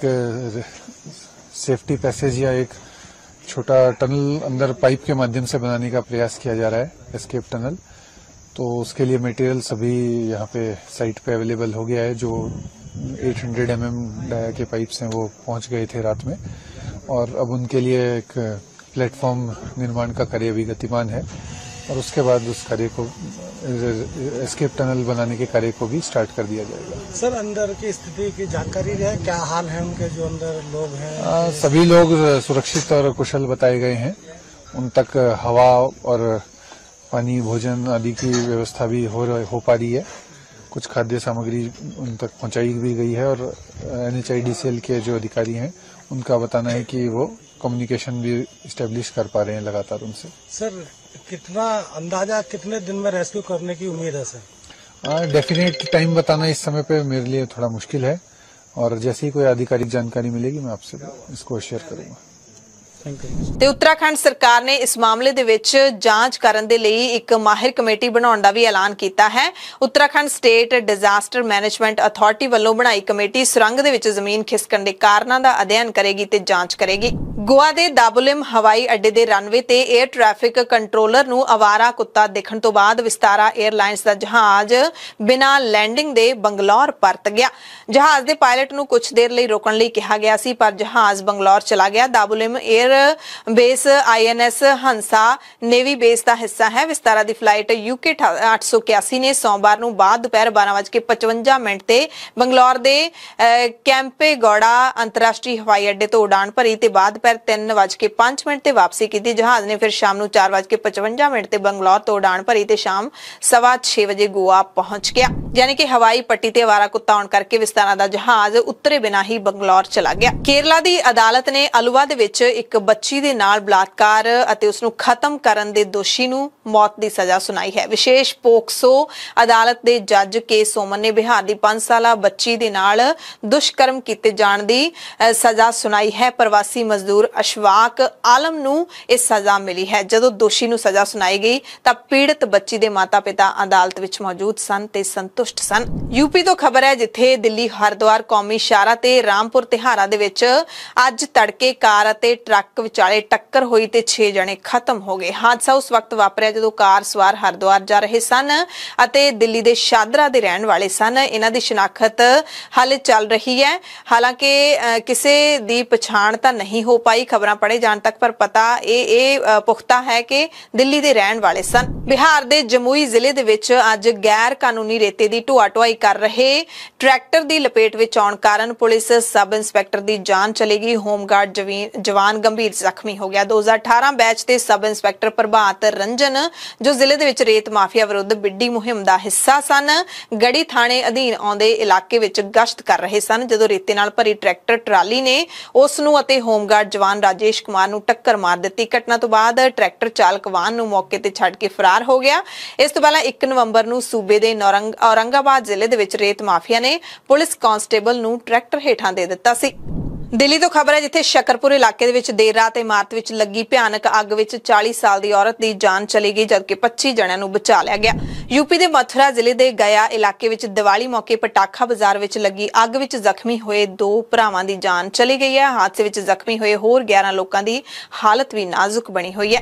सेफ्टी पैसेज या एक छोटा टनल अंदर पाइप के माध्यम से बनाने का प्रयास किया जा रहा है एस्केप टनल तो उसके लिए मटेरियल सभी यहाँ पे साइट पे अवेलेबल हो गया है जो 800 हंड्रेड mm डाया के पाइप्स हैं वो पहुंच गए थे रात में और अब उनके लिए एक प्लेटफॉर्म निर्माण का कार्य अभी गतिमान है और उसके बाद उस कार्य को एस्केप टनल बनाने के कार्य को भी स्टार्ट कर दिया जाएगा सर अंदर की स्थिति की जानकारी है क्या हाल है उनके जो अंदर लोग हैं सभी लोग सुरक्षित और कुशल बताए गए हैं उन तक हवा और पानी भोजन आदि की व्यवस्था भी हो हो पा रही है कुछ खाद्य सामग्री उन तक पहुंचाई भी गई है और एन के जो अधिकारी हैं उनका बताना है कि वो कम्युनिकेशन भी इस्टेब्लिश कर पा रहे हैं लगातार उनसे सर कितना अंदाजा कितने दिन में रेस्क्यू करने की उम्मीद है सर डेफिनेट टाइम बताना इस समय पे मेरे लिए थोड़ा मुश्किल है और जैसे ही कोई आधिकारिक जानकारी मिलेगी मैं आपसे इसको शेयर करूंगा
ਤੇ ਉੱਤਰਾਖੰਡ ਸਰਕਾਰ ਨੇ ਇਸ ਮਾਮਲੇ ਦੇ ਵਿੱਚ ਜਾਂਚ ਕਰਨ ਦੇ ਲਈ ਇੱਕ ਮਾਹਿਰ ਕਮੇਟੀ ਬਣਾਉਣ ਦਾ ਵੀ ਐਲਾਨ ਕੀਤਾ ਹੈ Uttarakhand state disaster management authority ਵੱਲੋਂ ਬਣਾਈ ਕਮੇਟੀ ਸੁਰੰਗ ਦੇ ਵਿੱਚ ਜ਼ਮੀਨ ਖਿਸਕਣ ਦੇ ਕਾਰਨਾਂ ਦਾ ਅਧਿਐਨ ਕਰੇਗੀ ਤੇ ਜਾਂਚ ਕਰੇਗੀ ਗੋਆ ਦੇ ਦਾਬੁਲਿਮ ਹਵਾਈ ਅੱਡੇ ਦੇ ਰਨਵੇ ਤੇ 에ਅਰ ਟ੍ਰੈਫਿਕ ਕੰਟਰੋਲਰ ਨੂੰ ਆਵਾਰਾ ਕੁੱਤਾ ਦੇਖਣ ਤੋਂ ਬਾਅਦ ਵਿਸਤਾਰਾ 에ਅਰਲਾਈਨਸ ਦਾ ਜਹਾਜ਼ ਬਿਨਾਂ ਲੈਂਡਿੰਗ ਦੇ ਬੰਗਲੌਰ ਪਰਤ ਗਿਆ ਜਹਾਜ਼ ਦੇ ਪਾਇਲਟ ਨੂੰ ਕੁਝ ਦੇਰ ਲਈ ਰੋਕਣ ਲਈ ਕਿਹਾ ਗਿਆ ਸੀ ਪਰ ਜਹਾਜ਼ ਬੰਗਲੌਰ ਚਲਾ ਗਿਆ Dabolim air air base INS Hansa navy base ਦਾ ਹਿੱਸਾ ਹੈ ਵਿਸਤਾਰਾ ਦੀ ਫਲਾਈਟ ਯੂਕੇ 881 ਨੇ ਸੋਮਵਾਰ ਨੂੰ ਬਾਅਦ ਦੁਪਹਿਰ 12:55 ਮਿੰਟ ਤੇ ਬੰਗਲੌਰ ਦੇ ਗੋੜਾ ਅੰਤਰਰਾਸ਼ਟਰੀ ਹਵਾਈ ਅੱਡੇ ਤੋਂ ਉਡਾਨ ਭਰੀ ਤੇ ਬਾਅਦ ਪਰ 3:05 ਮਿੰਟ ਤੇ ਵਾਪਸੀ ਕੀਤੀ ਜਹਾਜ਼ ਨੇ ਫਿਰ ਸ਼ਾਮ ਨੂੰ 4:55 ਮਿੰਟ ਤੇ ਬੰਗਲੌਰ ਤੋਂ ਉਡਾਨ ਭਰੀ ਤੇ ਸ਼ਾਮ 6:30 ਵਜੇ ਗੋਆ ਪਹੁੰਚ ਗਿਆ ਯਾਨੀ ਕਿ ਹਵਾਈ ਪੱਟੀ ਤੇ ਵਾਰਾ ਕੁੱਤਾ ਆਉਣ ਕਰਕੇ ਵਿਸਤਾਰਾ ਦਾ ਜਹਾਜ਼ ਉੱਤਰੇ ਬਿਨਾ ਹੀ ਬੰਗਲੌਰ ਚਲਾ ਗਿਆ ਕੇਰਲਾ ਦੀ ਅਦਾਲਤ ਨੇ ਅਲੂਵਾ ਦੇ ਵਿੱਚ ਇੱਕ ਬੱਚੀ ਦੇ ਨਾਲ ਬਲਾਤਕਾਰ ਅਤੇ ਉਸ ਨੂੰ ਖਤਮ ਕਰਨ ਦੇ ਦੋਸ਼ੀ ਨੂੰ ਮੌਤ ਦੀ ਸਜ਼ਾ ਸੁਣਾਈ ਹੈ ਵਿਸ਼ੇਸ਼ ਪੋਕਸੋ ਅਦਾਲਤ ਦੇ ਜੱਜ ਕੇ ਸੋਮਨ ਨੇ ਬਿਹਾਰ ਦੀ 5 ਸਾਲਾ ਬੱਚੀ ਦੇ ਨਾਲ ਦੁਸ਼ਕਰਮ ਕੀਤੇ ਜਾਣ ਦੀ ਸਜ਼ਾ ਸੁਣਾਈ ਹੈ ਪ੍ਰਵਾਸੀ ਮਜ਼ਦੂਰ ਅਸ਼ਵਾਕ ਆਲਮ ਨੂੰ ਇਹ ਸਜ਼ਾ ਮਿਲੀ ਹੈ ਜਦੋਂ ਦੋਸ਼ੀ ਨੂੰ ਸਜ਼ਾ ਸੁਣਾਈ ਗਈ ਤਾਂ ਪੀੜਤ ਬੱਚੀ ਦੇ ਮਾਤਾ-ਪਿਤਾ ਅਦਾਲਤ ਵਿੱਚ ਮੌਜੂਦ ਸਨ ਤੇ ਸੰਤੁਸ਼ਟ ਸਨ ਯੂਪੀ ਤੋਂ ਖਬਰ ਹੈ ਜਿੱਥੇ ਦਿੱਲੀ ਹਰਦੁਆਰ ਕੌਮੀ ਸ਼ਾਰਾ ਤੇ ਰਾਮਪੁਰ ਤਿਹਾਰਾ ਦੇ ਵਿੱਚ ਅੱਜ ਤੜਕੇ ਕਾਰ ਅਤੇ ਟਰੱਕ ਵਿਚਾਲੇ ਟੱਕਰ ਹੋਈ ਤੇ 6 ਜਣੇ ਖਤਮ ਹੋ ਗਏ ਹਾਦਸਾ ਉਸ ਵਕਤ ਵਾਪਰਿਆ ਜਦੋਂ ਕਾਰ ਸਵਾਰ ਹਰਦੁਆਰ ਜਾ ਰਹੇ ਸਨ ਅਤੇ ਦਿੱਲੀ ਦੇ ਸ਼ਾਦਰਾ ਦੇ ਰਹਿਣ ਵਾਲੇ ਸਨ ਇਹਨਾਂ ਦੀ ਸ਼ਨਾਖਤ ਹਾਲੇ ਚੱਲ ਰਹੀ ਹੈ ਹਾਲਾਂਕਿ ਕਿਸੇ ਦੀ ਪਛਾਣ ਤਾਂ ਨਹੀਂ ਹੋ ਪਾਈ ਖਬਰਾਂ ਪੜੇ ਜਾਣ ਤੱਕ ਪਰ ਪਤਾ ਇਹ ਇਹ ਪੁਖਤਾ ਹੈ ਕਿ ਦਿੱਲੀ ਦੇ ਰਹਿਣ ਵਾਲੇ ਸਨ ਬਿਹਾਰ ਦੇ ਜਮੂਈ ਜ਼ਿਲ੍ਹੇ ਦੇ ਵਿੱਚ ਅੱਜ ਗੈਰ ਕਾਨੂੰਨੀ ਰੇਤੇ ਦੀ ਢੋਆ ਢੁਆਈ ਕਰ ਰਹੇ ਟਰੈਕਟਰ ਦੀ ਲਪੇਟ ਵਿੱਚ ਆਉਣ ਕਾਰਨ ਪੁਲਿਸ ਸਬ ਇੰਸਪੈਕਟਰ ਦੀ ਜਾਨ ਚਲੀ ਗਈ ਹੋਮਗਾਰਡ ਜਵਾਨ ਗੰਭੀਰ ਗੰਭੀਰ ਜ਼ਖਮੀ ਹੋ ਗਿਆ 2018 ਬੈਚ ਦੇ ਸਬ ਇੰਸਪੈਕਟਰ ਪ੍ਰਭਾਤ ਰੰਜਨ ਜੋ ਜ਼ਿਲ੍ਹੇ ਦੇ ਵਿੱਚ ਰੇਤ ਮਾਫੀਆ ਵਿਰੁੱਧ ਬਿੱਡੀ ਮੁਹਿੰਮ ਦਾ ਹਿੱਸਾ ਸਨ ਗੜੀ ਥਾਣੇ ਅਧੀਨ ਆਉਂਦੇ ਇਲਾਕੇ ਵਿੱਚ ਗਸ਼ਤ ਕਰ ਰਹੇ ਸਨ ਜਦੋਂ ਰੇਤੇ ਨਾਲ ਭਰੀ ਟਰੈਕਟਰ ਟਰਾਲੀ ਨੇ ਉਸ ਨੂੰ ਅਤੇ ਹੋਮਗਾਰਡ ਜਵਾਨ ਰਾਜੇਸ਼ ਕੁਮਾਰ ਨੂੰ ਟੱਕਰ ਮਾਰ ਦਿੱਤੀ ਘਟਨਾ ਤੋਂ ਬਾਅਦ ਟਰੈਕਟਰ ਚਾਲਕ ਵਾਹਨ ਨੂੰ ਮੌਕੇ ਤੇ ਛੱਡ ਕੇ ਫਰਾਰ ਹੋ ਗਿਆ ਇਸ ਤੋਂ ਪਹਿਲਾਂ 1 ਨਵੰਬਰ ਨੂੰ ਸੂਬੇ ਦੇ ਨੌਰੰਗ ਔਰੰਗਾਬਾਦ ਜ਼ਿਲ੍ਹੇ ਦੇ ਵਿੱਚ ਰੇਤ ਮਾਫੀਆ ਨੇ ਪੁਲਿਸ ਕਾਂਸਟੇਬਲ ਨੂੰ ਟਰੈਕਟਰ ਹੇਠਾਂ ਦੇ ਦਿੱਤਾ ਸੀ ਦਿੱਲੀ ਤੋਂ ਖਬਰ ਹੈ ਜਿੱਥੇ ਸ਼ਕਰਪੁਰ ਇਲਾਕੇ ਦੇ ਵਿੱਚ ਦੇਰ ਰਾਤ ਇਮਾਰਤ ਵਿੱਚ ਲੱਗੀ ਭਿਆਨਕ ਅੱਗ ਵਿੱਚ 40 ਸਾਲ ਦੀ ਔਰਤ ਦੀ ਜਾਨ ਚਲੀ ਗਈ ਜਦਕਿ 25 ਜਣਿਆਂ ਨੂੰ ਬਚਾ ਲਿਆ ਗਿਆ ਯੂਪੀ ਦੇ ਮਥੁਰਾ ਜ਼ਿਲ੍ਹੇ ਦੇ ਗਿਆ ਇਲਾਕੇ ਵਿੱਚ ਦੀਵਾਲੀ ਮੌਕੇ ਪਟਾਖਾ ਬਾਜ਼ਾਰ ਵਿੱਚ ਲੱਗੀ ਅੱਗ ਵਿੱਚ ਜ਼ਖਮੀ ਹੋਏ ਦੋ ਭਰਾਵਾਂ ਦੀ ਜਾਨ ਚਲੀ ਗਈ ਹੈ ਹਾਦਸੇ ਵਿੱਚ ਜ਼ਖਮੀ ਹੋਏ ਹੋਰ 11 ਲੋਕਾਂ ਦੀ ਹਾਲਤ ਵੀ ਨਾਜ਼ੁਕ ਬਣੀ ਹੋਈ ਹੈ